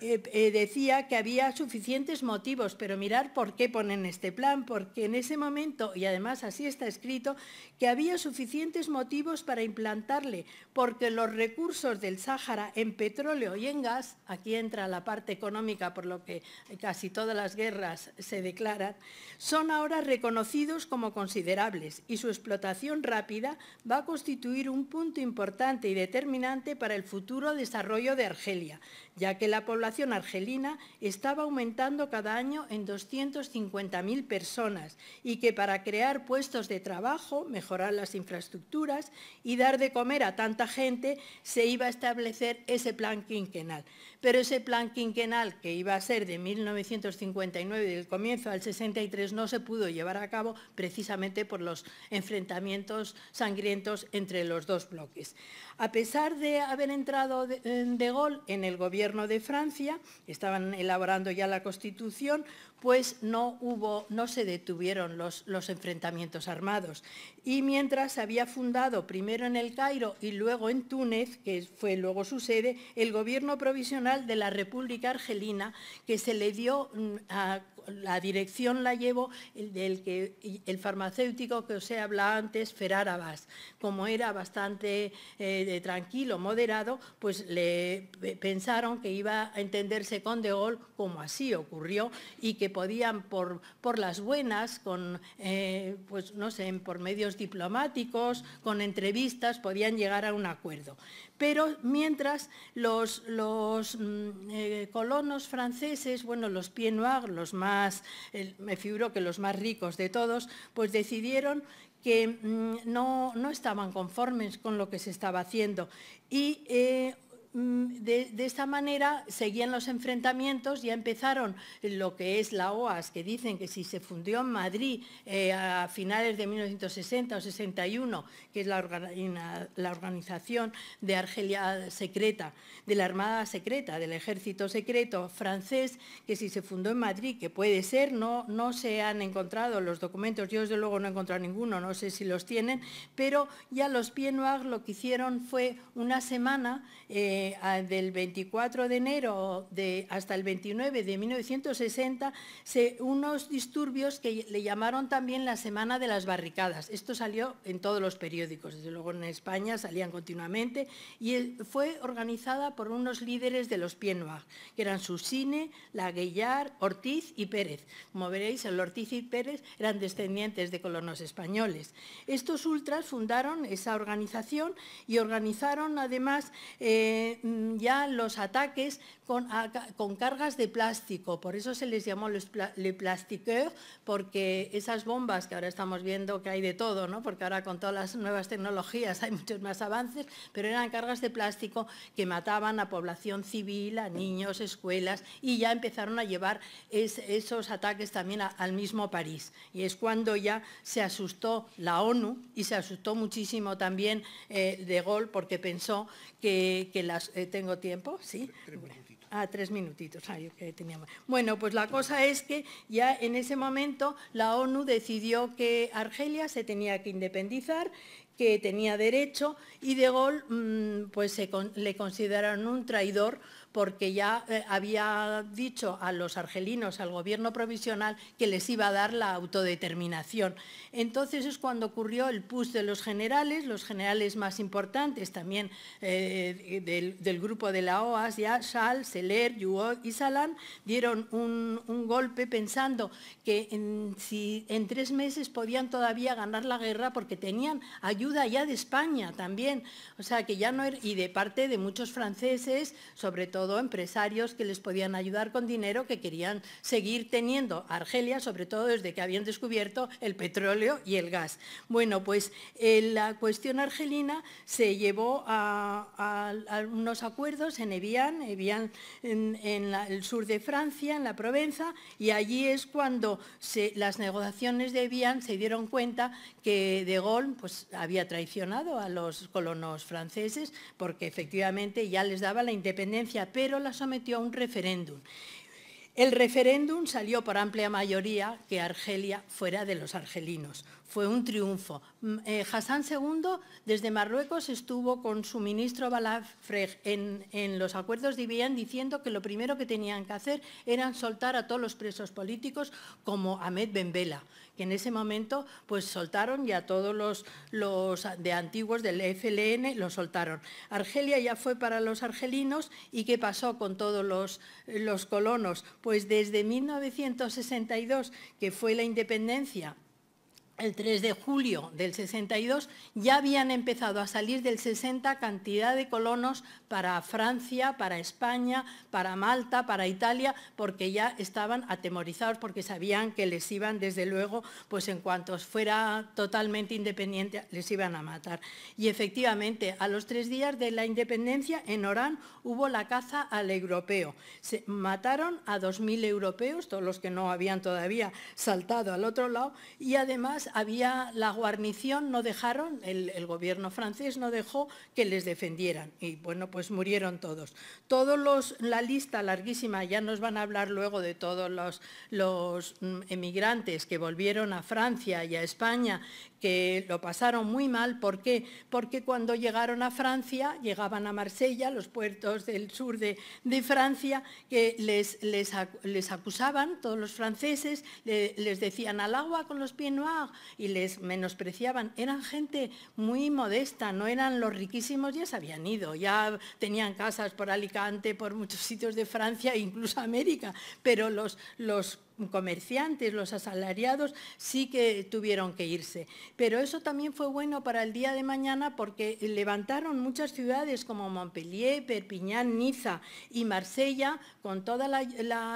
eh, eh, decía que había suficientes motivos, pero mirar por qué ponen este plan, porque en ese momento, y además así está escrito, que había suficientes motivos para implantarle porque los recursos del Sáhara en petróleo y en gas, aquí entra la parte económica por lo que casi todas las guerras se declaran, son ahora reconocidos como considerables y su explotación rápida va a constituir un punto importante y determinante para el futuro desarrollo de Argelia, ya que la población argelina estaba aumentando cada año en 250.000 personas y que para crear puestos de trabajo, mejorar las infraestructuras y dar de comer a tanta gente se iba a establecer ese plan quinquenal. Pero ese plan quinquenal, que iba a ser de 1959, del comienzo al 63, no se pudo llevar a cabo precisamente por los enfrentamientos sangrientos entre los dos bloques. A pesar de haber entrado de, gol en el gobierno de Francia, estaban elaborando ya la Constitución, pues no, hubo, no se detuvieron los, los, enfrentamientos armados. Y mientras había fundado primero en el Cairo y luego en Túnez, que fue luego su sede, el gobierno provisional de la República Argelina, que se le dio mm, a la dirección la llevo el, del que, el farmacéutico que os he hablado antes, Ferrar Como era bastante eh, tranquilo, moderado, pues le pensaron que iba a entenderse con De Gaulle como así ocurrió y que podían por, por las buenas, con, eh, pues no sé, por medios diplomáticos, con entrevistas, podían llegar a un acuerdo. Pero mientras los, los mm, eh, colonos franceses, bueno, los pied noirs, los más el, me figuro que los más ricos de todos, pues decidieron que mm, no, estaban conformes con lo que se estaba haciendo y eh, Mm, de, esta manera seguían los enfrentamientos, ya empezaron lo que es la OAS, que dicen que si se fundió en Madrid eh, a finales de 1960 o 61, que es la, la, organización de Argelia secreta, de la Armada secreta, del ejército secreto francés, que si se fundó en Madrid, que puede ser, no, no se han encontrado los documentos, yo desde luego no he encontrado ninguno, no sé si los tienen, pero ya los Pied lo que hicieron fue una semana... Eh, del 24 de enero de, hasta el 29 de 1960 se, unos disturbios que le llamaron también la Semana de las Barricadas. Esto salió en todos los periódicos, desde luego en España salían continuamente, y fue organizada por unos líderes de los Pienoag, que eran Susine, Laguellar, Ortiz y Pérez. Como veréis, el Ortiz y Pérez eran descendientes de colonos españoles. Estos ultras fundaron esa organización y organizaron además eh, Mm, ya los ataques con, cargas de plástico, por eso se les llamó los le plastiqueurs, porque esas bombas que ahora estamos viendo que hay de todo, ¿no? porque ahora con todas las nuevas tecnologías hay muchos más avances, pero eran cargas de plástico que mataban a población civil, a niños, escuelas, y ya empezaron a llevar esos ataques también al mismo París. Y es cuando ya se asustó la ONU y se asustó muchísimo también eh, de Gaulle porque pensó que, que las eh, tengo tiempo, ¿sí? Tres minutitos. Ah, tres minutitos. Ah, bueno, pues la cosa es que ya en ese momento la ONU decidió que Argelia se tenía que independizar que tenía derecho y De gol mm, pues le consideraron un traidor porque ya eh, había dicho a los argelinos, al gobierno provisional, que les iba a dar la autodeterminación. Entonces es cuando ocurrió el push de los generales, los generales más importantes también eh, del, grupo de la OAS, ya Sal Seler, Yuod y Salán, dieron un, golpe pensando que en, si en tres meses podían todavía ganar la guerra porque tenían ayuda ya de España también, o sea que ya no y de parte de muchos franceses, sobre todo empresarios que les podían ayudar con dinero que querían seguir teniendo Argelia, sobre todo desde que habían descubierto el petróleo y el gas. Bueno, pues eh, la cuestión argelina se llevó a, a, unos acuerdos en Evian, Evian en, el sur de Francia, en la Provenza, y allí es cuando se, las negociaciones de Evian se dieron cuenta que De Gaulle pues, había traicionado a los colonos franceses porque efectivamente ya les daba la independencia pero la sometió a un referéndum. El referéndum salió por amplia mayoría que Argelia fuera de los argelinos. Fue un triunfo. Mm, eh, Hassan II desde Marruecos estuvo con su ministro Balafrej en, los acuerdos de Ibián diciendo que lo primero que tenían que hacer eran soltar a todos los presos políticos como Ahmed Ben que en ese momento pues soltaron y a todos los, de antiguos del FLN lo soltaron. Argelia ya fue para los argelinos y ¿qué pasó con todos los, los colonos? Pues desde 1962, que fue la independencia el 3 de julio del 62, ya habían empezado a salir del 60 cantidad de colonos para Francia, para España, para Malta, para Italia, porque ya estaban atemorizados, porque sabían que les iban, desde luego, pues en cuanto fuera totalmente independiente, les iban a matar. Y efectivamente, a los tres días de la independencia, en Orán hubo la caza al europeo. Se mataron a 2.000 europeos, todos los que no habían todavía saltado al otro lado, y además había la guarnición, no dejaron, el, gobierno francés no dejó que les defendieran y bueno, pues murieron todos. Todos los, la lista larguísima, ya nos van a hablar luego de todos los, mm, emigrantes que volvieron a Francia y a España, que lo pasaron muy mal. ¿Por qué? Porque cuando llegaron a Francia, llegaban a Marsella, los puertos del sur de, Francia, que les, les, acusaban, todos los franceses, les decían al agua con los pieds noirs, y les menospreciaban. Eran gente muy modesta, no eran los riquísimos, ya se habían ido, ya tenían casas por Alicante, por muchos sitios de Francia e incluso América, pero los, los comerciantes, los asalariados, sí que tuvieron que irse. Pero eso también fue bueno para el día de mañana porque levantaron muchas ciudades como Montpellier, Perpiñán, Niza y Marsella, con toda la,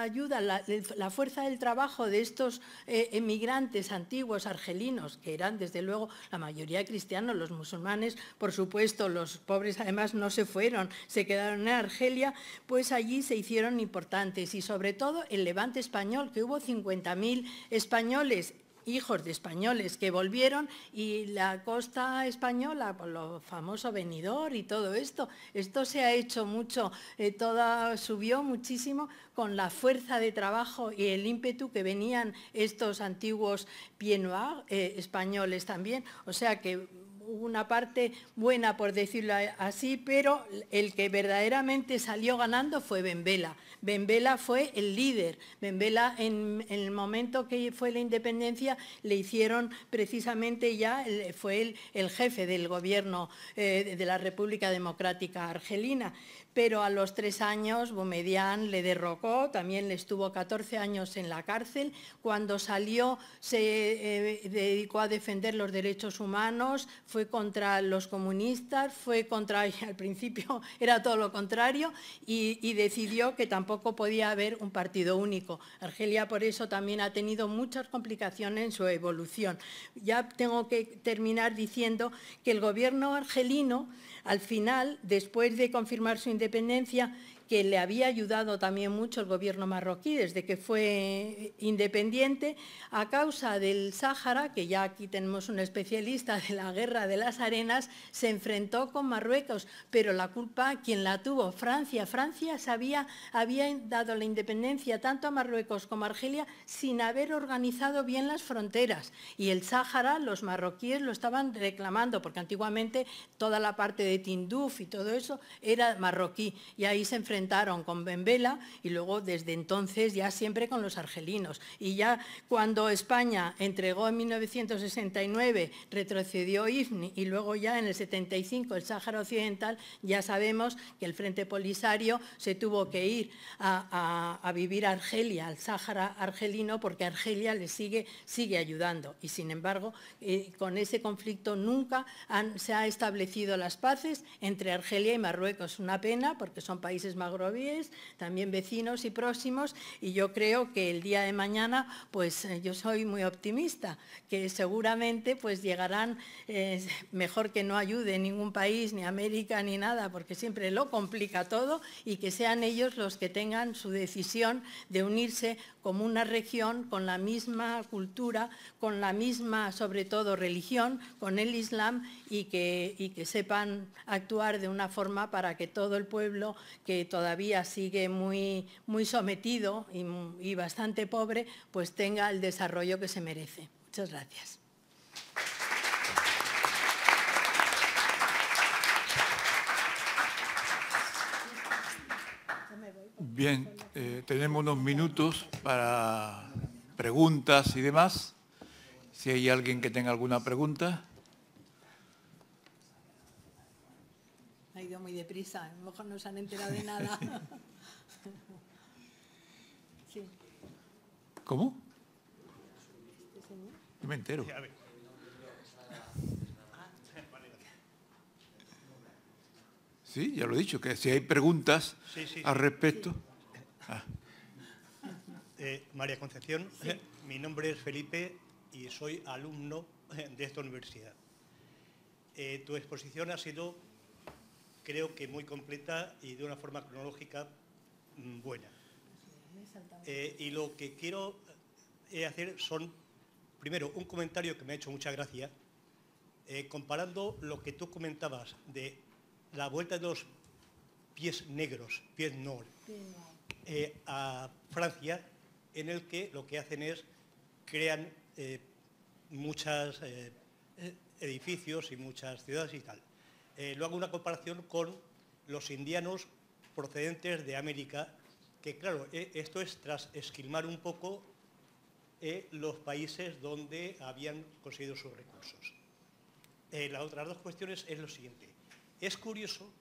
ayuda, la, fuerza del trabajo de estos eh, emigrantes antiguos argelinos, que eran desde luego la mayoría cristianos, los musulmanes, por supuesto, los pobres además no se fueron, se quedaron en Argelia, pues allí se hicieron importantes y sobre todo el levante español que hubo hubo 50.000 españoles hijos de españoles que volvieron y la costa española, con lo famoso venidor y todo esto, esto se ha hecho mucho, eh, toda, subió muchísimo con la fuerza de trabajo y el ímpetu que venían estos antiguos pienoir eh, españoles también. O sea que una parte buena, por decirlo así, pero el que verdaderamente salió ganando fue Bembela. Bembela fue el líder. Bembela, en, el momento que fue la independencia, le hicieron precisamente ya, fue el, el, jefe del gobierno eh, de la República Democrática Argelina pero a los tres años Bomedián le derrocó, también le estuvo 14 años en la cárcel. Cuando salió se eh, dedicó a defender los derechos humanos, fue contra los comunistas, fue contra, al principio era todo lo contrario, y, decidió que tampoco podía haber un partido único. Argelia por eso también ha tenido muchas complicaciones en su evolución. Ya tengo que terminar diciendo que el gobierno argelino, al final, después de confirmar su independencia que le había ayudado también mucho el gobierno marroquí desde que fue independiente, a causa del Sáhara, que ya aquí tenemos un especialista de la guerra de las arenas, se enfrentó con Marruecos, pero la culpa, quien la tuvo? Francia. Francia había dado la independencia tanto a Marruecos como a Argelia sin haber organizado bien las fronteras. Y el Sáhara, los marroquíes lo estaban reclamando, porque antiguamente toda la parte de Tinduf y todo eso era marroquí, y ahí se con Bembela y luego desde entonces ya siempre con los argelinos. Y ya cuando España entregó en 1969, retrocedió IFNI y luego ya en el 75 el Sáhara Occidental, ya sabemos que el Frente Polisario se tuvo que ir a, vivir a Argelia, al Sáhara argelino, porque Argelia le sigue, sigue ayudando. Y sin embargo, eh, con ese conflicto nunca se han establecido las paces entre Argelia y Marruecos. Una pena porque son países más también vecinos y próximos, y yo creo que el día de mañana, pues eh, yo soy muy optimista, que seguramente pues llegarán, eh, mejor que no ayude ningún país, ni América, ni nada, porque siempre lo complica todo, y que sean ellos los que tengan su decisión de unirse como una región con la misma cultura, con la misma, sobre todo, religión, con el Islam, y que, que sepan actuar de una forma para que todo el pueblo, que toda todavía sigue muy, muy sometido y, bastante pobre, pues tenga el desarrollo que se merece. Muchas gracias. Bien, eh, tenemos unos minutos para preguntas y demás. Si hay alguien que tenga alguna pregunta. prisa! a lo mejor no se han enterado de nada. ¿Cómo? Yo me entero. Sí, ya lo he dicho, que si hay preguntas al respecto. Ah. Eh, María Concepción, eh, mi nombre es Felipe y soy alumno eh, de esta universidad. tu exposición ha sido creo que muy completa y de una forma cronológica mm, buena. Eh, y lo que quiero eh, hacer son, primero, un comentario que me ha hecho mucha gracia, eh, comparando lo que tú comentabas de la vuelta de los pies negros, pies nor, a Francia, en el que lo que hacen es crean muchos edificios y muchas ciudades y tal. Eh, lo hago una comparación con los indianos procedentes de América, que claro, eh, esto es tras esquilmar un poco eh, los países donde habían conseguido sus recursos. las otras dos cuestiones es lo siguiente. Es curioso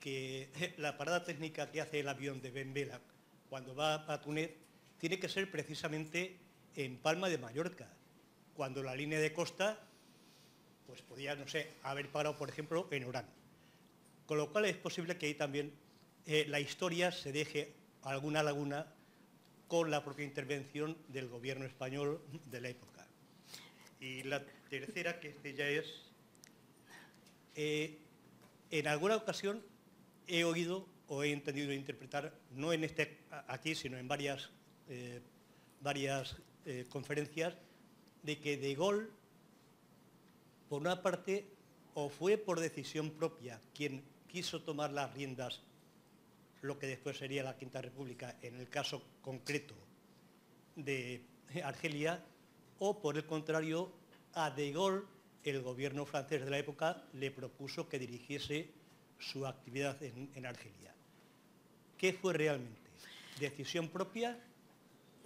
que la parada técnica que hace el avión de Ben vela cuando va a Túnez tiene que ser precisamente en Palma de Mallorca, cuando la línea de costa pues podía, no sé, haber parado, por ejemplo, en Orán. Con lo cual es posible que ahí también eh, la historia se deje alguna laguna con la propia intervención del gobierno español de la época. Y la tercera, que este ya es, eh, en alguna ocasión he oído o he entendido interpretar, no en este, aquí, sino en varias, eh, varias conferencias, de que De Gaulle por una parte, o fue por decisión propia quien quiso tomar las riendas, lo que después sería la Quinta República, en el caso concreto de Argelia, o por el contrario, a De Gaulle, el gobierno francés de la época, le propuso que dirigiese su actividad en, Argelia. ¿Qué fue realmente? ¿Decisión propia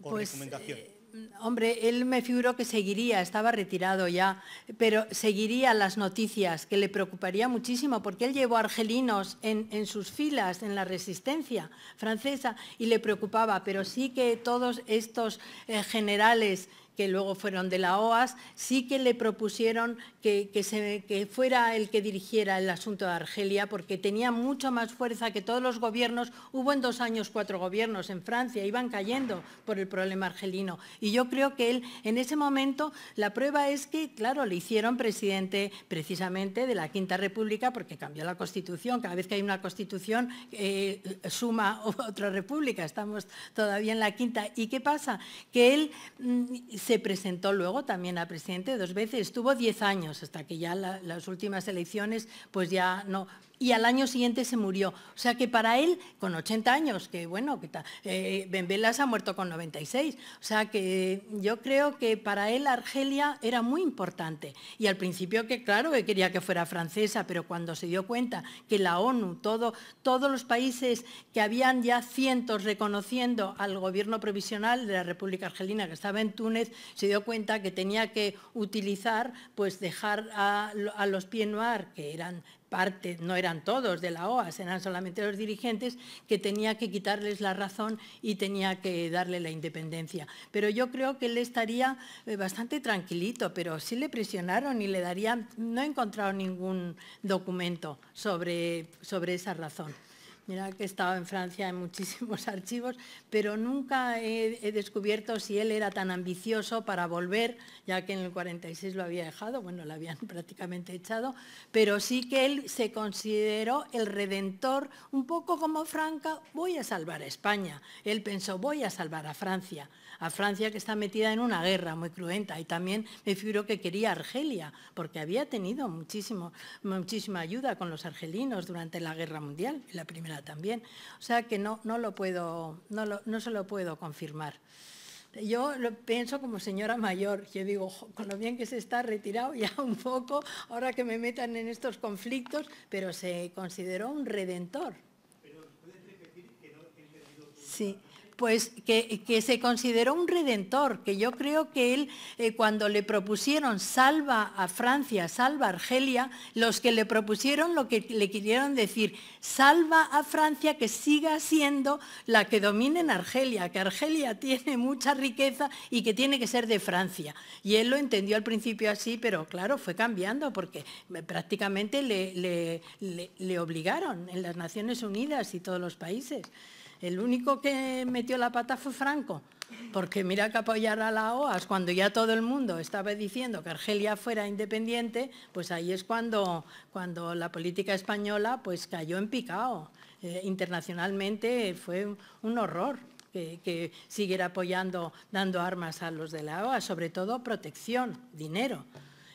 o pues, recomendación? Eh, hombre, él me figuró que seguiría, estaba retirado ya, pero seguiría las noticias, que le preocuparía muchísimo, porque él llevó argelinos en, sus filas, en la resistencia francesa, y le preocupaba, pero sí que todos estos eh, generales que luego fueron de la OAS, sí que le propusieron que, fuera el que dirigiera el asunto de Argelia, porque tenía mucho más fuerza que todos los gobiernos. Hubo en dos años cuatro gobiernos en Francia, iban cayendo por el problema argelino. Y yo creo que él, en ese momento, la prueba es que, claro, le hicieron presidente precisamente de la Quinta República, porque cambió la Constitución. Cada vez que hay una Constitución, eh, suma otra república. Estamos todavía en la Quinta. ¿Y qué pasa? Que él mm, se presentó luego también a presidente dos veces, estuvo diez años hasta que ya las últimas elecciones pues ya no, y al año siguiente se murió. O sea que para él, con 80 años, que bueno, que eh, Ben ha muerto con 96. O sea que yo creo que para él Argelia era muy importante. Y al principio que claro que quería que fuera francesa, pero cuando se dio cuenta que la ONU, todo, todos los países que habían ya cientos reconociendo al gobierno provisional de la República Argelina que estaba en Túnez, se dio cuenta que tenía que utilizar, pues dejar a, los pies noir que eran no eran todos de la OAS, eran solamente los dirigentes, que tenía que quitarles la razón y tenía que darle la independencia. Pero yo creo que él estaría eh, bastante tranquilito, pero sí le presionaron y le darían, no he encontrado ningún documento sobre, sobre esa razón. Mira que he estado en Francia en muchísimos archivos, pero nunca he, he, descubierto si él era tan ambicioso para volver, ya que en el 46 lo había dejado, bueno, lo habían prácticamente echado, pero sí que él se consideró el redentor, un poco como Franca, voy a salvar a España. Él pensó, voy a salvar a Francia a Francia que está metida en una guerra muy cruenta y también me figuro que quería Argelia porque había tenido muchísimo, muchísima ayuda con los argelinos durante la guerra mundial, la primera también. O sea que no, no, lo puedo, no, no se lo puedo confirmar. Yo lo pienso como señora mayor, yo digo, con lo bien que se está retirado ya un poco, ahora que me metan en estos conflictos, pero se consideró un redentor. Pero que no Sí pues que, se consideró un redentor, que yo creo que él, eh, cuando le propusieron salva a Francia, salva a Argelia, los que le propusieron lo que le quisieron decir, salva a Francia que siga siendo la que domine en Argelia, que Argelia tiene mucha riqueza y que tiene que ser de Francia. Y él lo entendió al principio así, pero claro, fue cambiando porque eh, prácticamente le obligaron en las Naciones Unidas y todos los países. El único que metió la pata fue Franco, porque mira que apoyar a la OAS cuando ya todo el mundo estaba diciendo que Argelia fuera independiente, pues ahí es cuando, cuando la política española pues cayó en picado. Eh, internacionalmente fue un horror. Que, siguiera apoyando, dando armas a los de la OAS, sobre todo protección, dinero,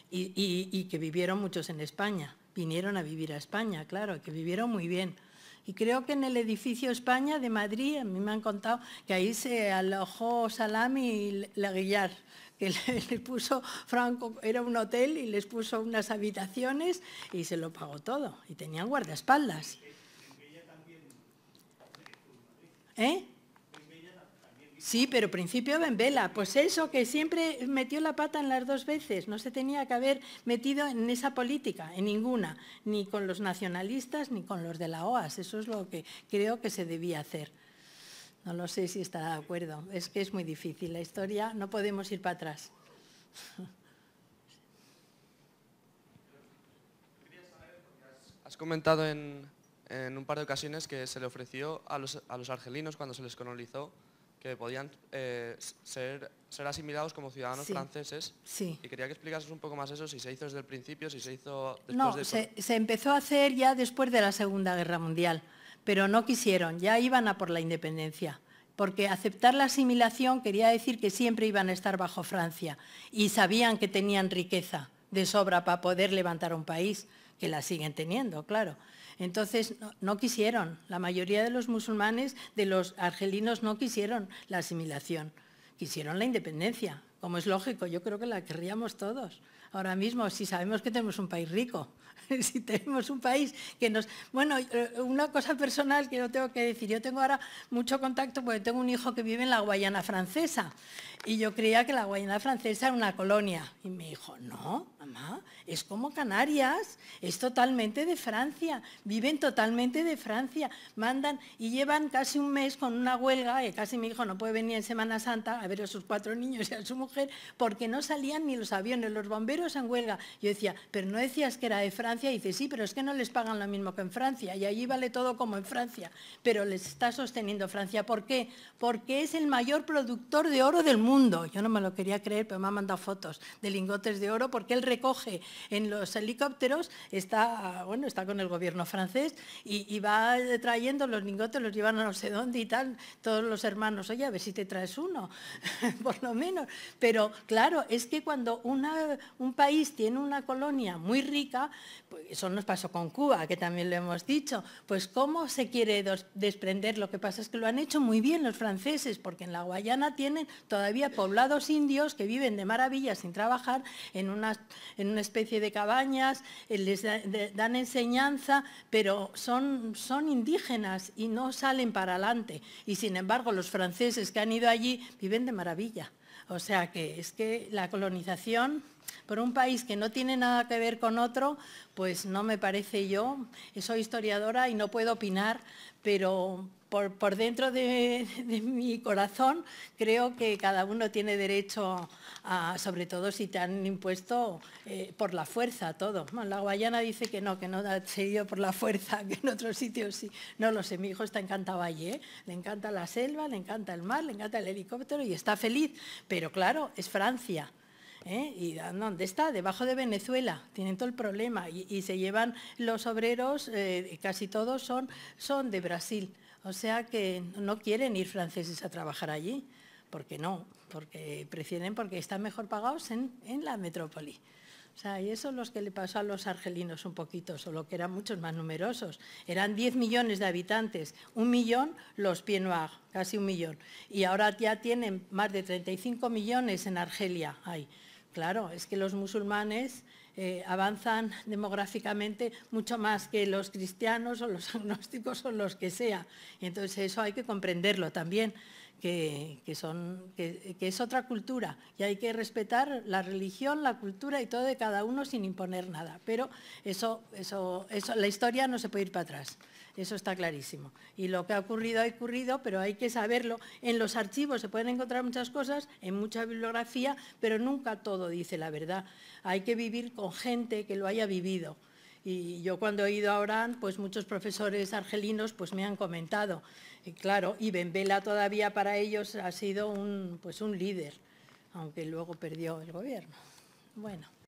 y que vivieron muchos en España, vinieron a vivir a España, claro, que vivieron muy bien. Y creo que en el edificio España de Madrid, a mí me han contado que ahí se alojó Salami y Laguillar, que les puso Franco, era un hotel y les puso unas habitaciones y se lo pagó todo. Y tenían guardaespaldas. ¿Eh? Sí, pero principio en vela. Pues eso, que siempre metió la pata en las dos veces. No se tenía que haber metido en esa política, en ninguna, ni con los nacionalistas ni con los de la OAS. Eso es lo que creo que se debía hacer. No lo sé si está de acuerdo. Es que es muy difícil la historia. No podemos ir para atrás. Has comentado en, un par de ocasiones que se le ofreció a los, a los argelinos cuando se les colonizó que podían eh, ser, ser asimilados como ciudadanos franceses. Sí. Y quería que explicases un poco más eso, si se hizo desde el principio, si se hizo después no, de... Se, se empezó a hacer ya después de la Segunda Guerra Mundial, pero no quisieron, ya iban a por la independencia porque aceptar la asimilación quería decir que siempre iban a estar bajo Francia y sabían que tenían riqueza de sobra para poder levantar un país, que la siguen teniendo, claro. Entonces no, quisieron, la mayoría de los musulmanes, de los argelinos no quisieron la asimilación, quisieron la independencia, como es lógico, yo creo que la querríamos todos. Ahora mismo, si sabemos que tenemos un país rico, si tenemos un país que nos... Bueno, eh, una cosa personal que no tengo que decir, yo tengo ahora mucho contacto porque tengo un hijo que vive en la Guayana francesa y yo creía que la Guayana francesa era una colonia y me dijo, no, mamá, es como Canarias, es totalmente de Francia, viven totalmente de Francia, mandan y llevan casi un mes con una huelga, y casi mi hijo no puede venir en Semana Santa a ver a sus cuatro niños y a su mujer porque no salían ni los aviones, los bomberos en huelga. Yo decía, pero no decías que era de Francia dice, sí, pero es que no les pagan lo mismo que en Francia, y allí vale todo como en Francia, pero les está sosteniendo Francia. ¿Por qué? Porque es el mayor productor de oro del mundo. Yo no me lo quería creer, pero me ha mandado fotos de lingotes de oro, porque él recoge en los helicópteros, está, bueno, está con el gobierno francés, y, va trayendo los lingotes, los llevan a no sé dónde y tal, todos los hermanos, oye, a ver si te traes uno, por lo menos. Pero claro, es que cuando una, un país tiene una colonia muy rica, pues, eso nos pasó con Cuba, que también lo hemos dicho, pues cómo se quiere desprender, lo que pasa es que lo han hecho muy bien los franceses, porque en la Guayana tienen todavía poblados indios que viven de maravilla sin trabajar en una, especie de cabañas, eh, les dan enseñanza, pero son indígenas y no salen para adelante. Y sin embargo, los franceses que han ido allí viven de maravilla. O sea que es que la colonización por un país que no tiene nada que ver con otro, pues no me parece yo. Soy historiadora y no puedo opinar, pero por, dentro de, mi corazón creo que cada uno tiene derecho sobre todo si te han impuesto eh, por la fuerza todo. la Guayana dice que no, que no ha seguido por la fuerza, que en otros sitios sí. No lo sé, mi hijo está encantado allí, ¿eh? le encanta la selva, le encanta el mar, le encanta el helicóptero y está feliz, pero claro, es Francia ¿eh? ¿Y ah, dónde está? Debajo de Venezuela, tienen todo el problema y, se llevan los obreros, eh, casi todos son, son de Brasil, o sea que no quieren ir franceses a trabajar allí, ¿Por qué no, porque prefieren, porque están mejor pagados en, la metrópoli. O sea, y eso es lo que le pasó a los argelinos un poquito, solo que eran muchos más numerosos. Eran 10 millones de habitantes, un millón los Pied casi un millón. Y ahora ya tienen más de 35 millones en Argelia claro, es que los musulmanes eh, avanzan demográficamente mucho más que los cristianos o los agnósticos o los que sea. entonces eso hay que comprenderlo también que, son, que, es otra cultura y hay que respetar la religión, la cultura y todo de cada uno sin imponer nada. Pero eso, eso, eso, la historia no se puede ir para atrás, eso está clarísimo. Y lo que ha ocurrido ha ocurrido, pero hay que saberlo. En los archivos se pueden encontrar muchas cosas, en mucha bibliografía, pero nunca todo dice la verdad. Hay que vivir con gente que lo haya vivido y yo cuando he ido a Orán, pues muchos profesores argelinos pues me han comentado. Y claro, y Benvela todavía para ellos ha sido un, pues un líder, aunque luego perdió el gobierno. Bueno.